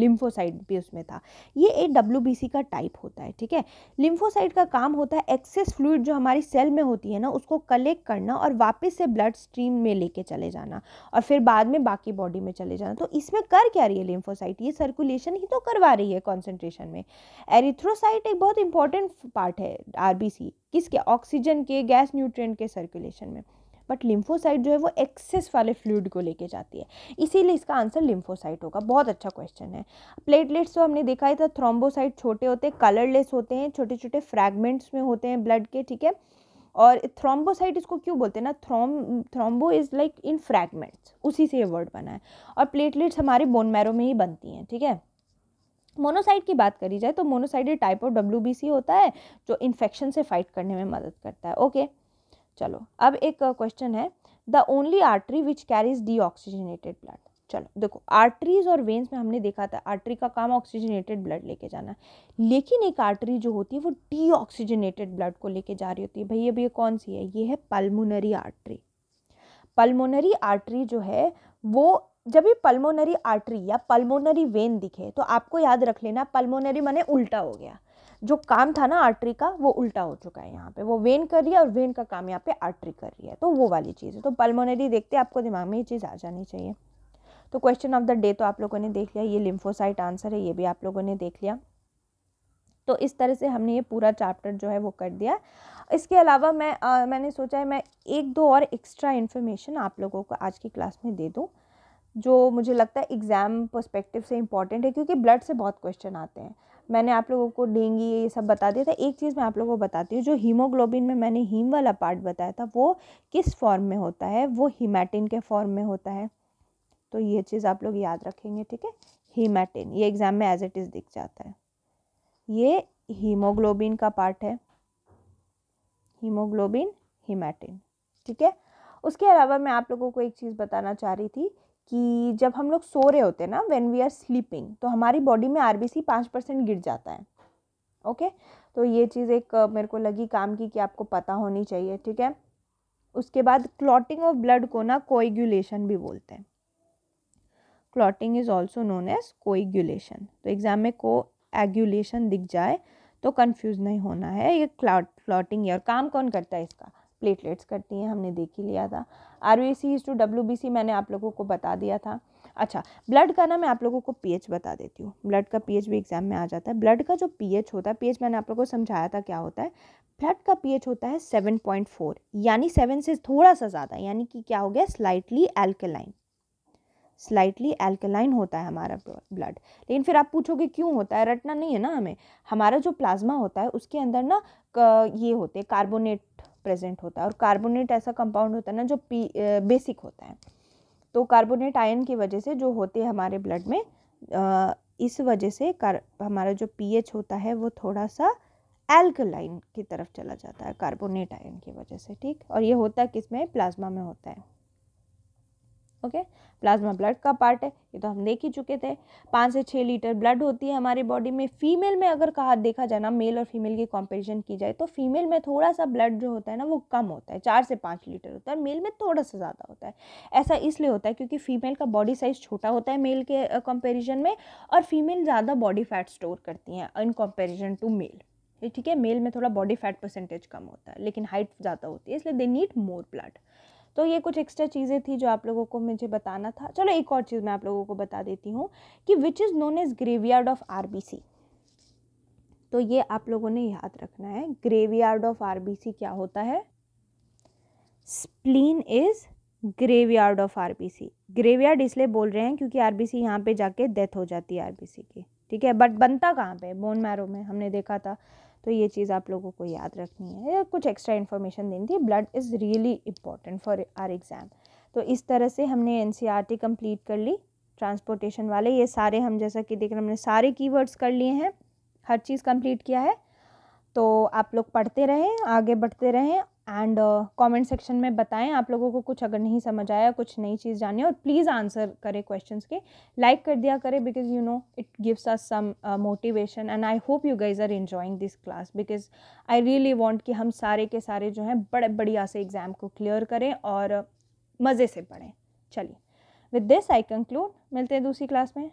Speaker 1: लिम्फोसाइट भी उसमें था ये ए डब्ल्यू का टाइप होता है ठीक है लिम्फोसाइट का काम होता है एक्सेस फ्लूड जो हमारी सेल में होती है ना उसको कलेक्ट करना और वापस से ब्लड स्ट्रीम में लेके चले जाना और फिर बाद में बाकी बॉडी में चले जाना तो इसमें कर क्या रही है लिम्फोसाइट ये सर्कुलेशन ही तो करवा रही है कॉन्सेंट्रेशन में एरिथ्रोसाइट एक बहुत इंपॉर्टेंट पार्ट है आर किसके ऑक्सीजन के गैस न्यूट्रिएंट के सर्कुलेशन में बट लिम्फोसाइट जो है वो एक्सेस वाले फ्लूड को लेके जाती है इसीलिए इसका आंसर लिम्फोसाइट होगा बहुत अच्छा क्वेश्चन है प्लेटलेट्स तो हमने देखा ही था थ्रोम्बोसाइट छोटे होते हैं कलरलेस होते हैं छोटे छोटे फ्रैगमेंट्स में होते हैं ब्लड के ठीक है और थ्रोम्बोसाइट इसको क्यों बोलते हैं ना थ्रोम thrombo is like in fragments उसी से ये वर्ड बना है और प्लेटलेट्स हमारे बोन मैरो में ही बनती हैं ठीक है मोनोसाइट की बात करी जाए तो मोनोसाइट टाइप ऑफ डब्ल्यू होता है जो इन्फेक्शन से फाइट करने में मदद करता है ओके okay? चलो अब एक क्वेश्चन है the only artery which carries deoxygenated blood चलो देखो आर्टरीज और वेन्स में हमने देखा था आर्टरी का काम ऑक्सीजनेटेड ब्लड लेके जाना लेकिन एक आर्टरी जो होती है वो डी ऑक्सीजनेटेड ब्लड को लेके जा रही होती है भैया भैया कौन सी है ये है पल्मोनरी आर्टरी पल्मोनरी आर्टरी जो है वो जब भी पल्मोनरी आर्टरी या पल्मोनरी वेन दिखे तो आपको याद रख लेना पल्मोनरी माने उल्टा हो गया जो काम था ना आर्टरी का वो उल्टा हो चुका है यहाँ पे वो वेन कर रही है और वेन का काम यहाँ पे आर्टरी कर रही है तो वो वाली चीज़ है तो पल्मोनरी देखते आपको दिमाग में ये चीज़ आ जानी चाहिए तो क्वेश्चन ऑफ द डे तो आप लोगों ने देख लिया ये लिम्फोसाइट आंसर है ये भी आप लोगों ने देख लिया तो इस तरह से हमने ये पूरा चैप्टर जो है वो कर दिया इसके अलावा मैं आ, मैंने सोचा है मैं एक दो और एक्स्ट्रा इन्फॉर्मेशन आप लोगों को आज की क्लास में दे दूँ जो मुझे लगता है एग्ज़ाम पर्सपेक्टिव से इम्पॉर्टेंट है क्योंकि ब्लड से बहुत क्वेश्चन आते हैं मैंने आप लोगों को डेंगी ये सब बता दिया था एक चीज़ मैं आप लोगों को बताती हूँ जो हीमोग्लोबिन में मैंने हीम वाला पार्ट बताया था वो किस फॉर्म में होता है वो हीमेटिन के फॉर्म में होता है तो ये चीज़ आप लोग याद रखेंगे ठीक है हीमेटिन ये एग्ज़ाम में एज इट इज़ दिख जाता है ये हीमोग्लोबिन का पार्ट है हीमोग्लोबिन हीमेटिन ठीक है उसके अलावा मैं आप लोगों को एक चीज़ बताना चाह रही थी कि जब हम लोग सो रहे होते हैं ना व्हेन वी आर स्लीपिंग तो हमारी बॉडी में आर बी सी पाँच परसेंट गिर जाता है ओके तो ये चीज़ एक मेरे को लगी काम की कि आपको पता होनी चाहिए ठीक है उसके बाद क्लॉटिंग ऑफ ब्लड को ना कोइगुलेशन भी बोलते हैं clotting is also known as coagulation तो एग्ज़ाम में को एगुलेशन दिख जाए तो कंफ्यूज नहीं होना है ये क्लॉट क्लॉटिंग है और काम कौन करता है इसका प्लेटलेट्स करती हैं हमने देख ही लिया था R O C is to W B C मैंने आप लोगों को बता दिया था अच्छा ब्लड का ना मैं आप लोगों को पीएच बता देती हूँ ब्लड का पीएच भी एग्जाम में आ जाता है ब्लड का जो पीएच होता है पीएच मैंने आप लोगों को समझाया था क्या होता है ब्लड का पीएच होता है सेवन पॉइंट फोर यानी सेवन से थोड़ा सा ज़्यादा यानी कि क्या हो गया स्लाइटली एल्कलाइन स्लाइटली एल्कलाइन होता है हमारा ब्लड लेकिन फिर आप पूछोगे क्यों होता है रटना नहीं है ना हमें हमारा जो प्लाज्मा होता है उसके अंदर ना ये होते हैं कार्बोनेट प्रेजेंट होता है और कार्बोनेट ऐसा कंपाउंड होता है ना जो पी बेसिक होता है तो कार्बोनेट आयन की वजह से जो होते हैं हमारे ब्लड में आ, इस वजह से कार हमारा जो पीएच होता है वो थोड़ा सा एल्कलाइन की तरफ चला जाता है कार्बोनेट आयन की वजह से ठीक और ये होता है किस में प्लाज्मा में होता है ओके प्लाज्मा ब्लड का पार्ट है ये तो हम देख ही चुके थे पाँच से छः लीटर ब्लड होती है हमारे बॉडी में फीमेल में अगर कहा देखा जाए ना मेल और फीमेल की कंपैरिजन की जाए तो फीमेल में थोड़ा सा ब्लड जो होता है ना वो कम होता है चार से पाँच लीटर होता है मेल में थोड़ा सा ज़्यादा होता है ऐसा इसलिए होता है क्योंकि फीमेल का बॉडी साइज छोटा होता है मेल के कंपेरिजन में और फीमेल ज़्यादा बॉडी फैट स्टोर करती हैं इन कंपेरिजन टू मेल ठीक है मेल में थोड़ा बॉडी फैट परसेंटेज कम होता है लेकिन हाइट ज़्यादा होती है इसलिए दे नीड मोर ब्लड तो ये कुछ एक्स्ट्रा चीज़ें थी जो आप लोगों को मुझे बताना था चलो एक और चीज़ मैं आप लोगों को बता देती हूँ कि which is known as graveyard of R तो ये आप लोगों ने याद रखना है ग्रेवयार्ड ऑफ आर क्या होता है spleen is graveyard of RBC graveyard इसलिए बोल रहे हैं क्योंकि आरबीसी यहाँ पे जाके डेथ हो जाती है आरबीसी की ठीक है बट बनता कहाँ पे बोन मैरो में हमने देखा था तो ये चीज़ आप लोगों को याद रखनी है या कुछ एक्स्ट्रा इन्फॉर्मेशन देनी थी blood is really important for our exam तो इस तरह से हमने एन कंप्लीट e कर ली ट्रांसपोर्टेशन वाले ये सारे हम जैसा कि देख रहे हमने सारे कीवर्ड्स कर लिए हैं हर चीज़ कंप्लीट किया है तो आप लोग पढ़ते रहें आगे बढ़ते रहें एंड कमेंट सेक्शन में बताएं आप लोगों को कुछ अगर नहीं समझ आया कुछ नई चीज़ जानी और प्लीज़ आंसर करें क्वेश्चंस के लाइक like कर दिया करें because you know it gives us some motivation and I hope you guys are enjoying this class because I really want कि हम सारे के सारे जो हैं बड़े बढ़िया से एग्ज़ाम को क्लियर करें और मज़े से पढ़ें चलिए विद दिस आई कंक्लूड मिलते हैं दूसरी क्लास में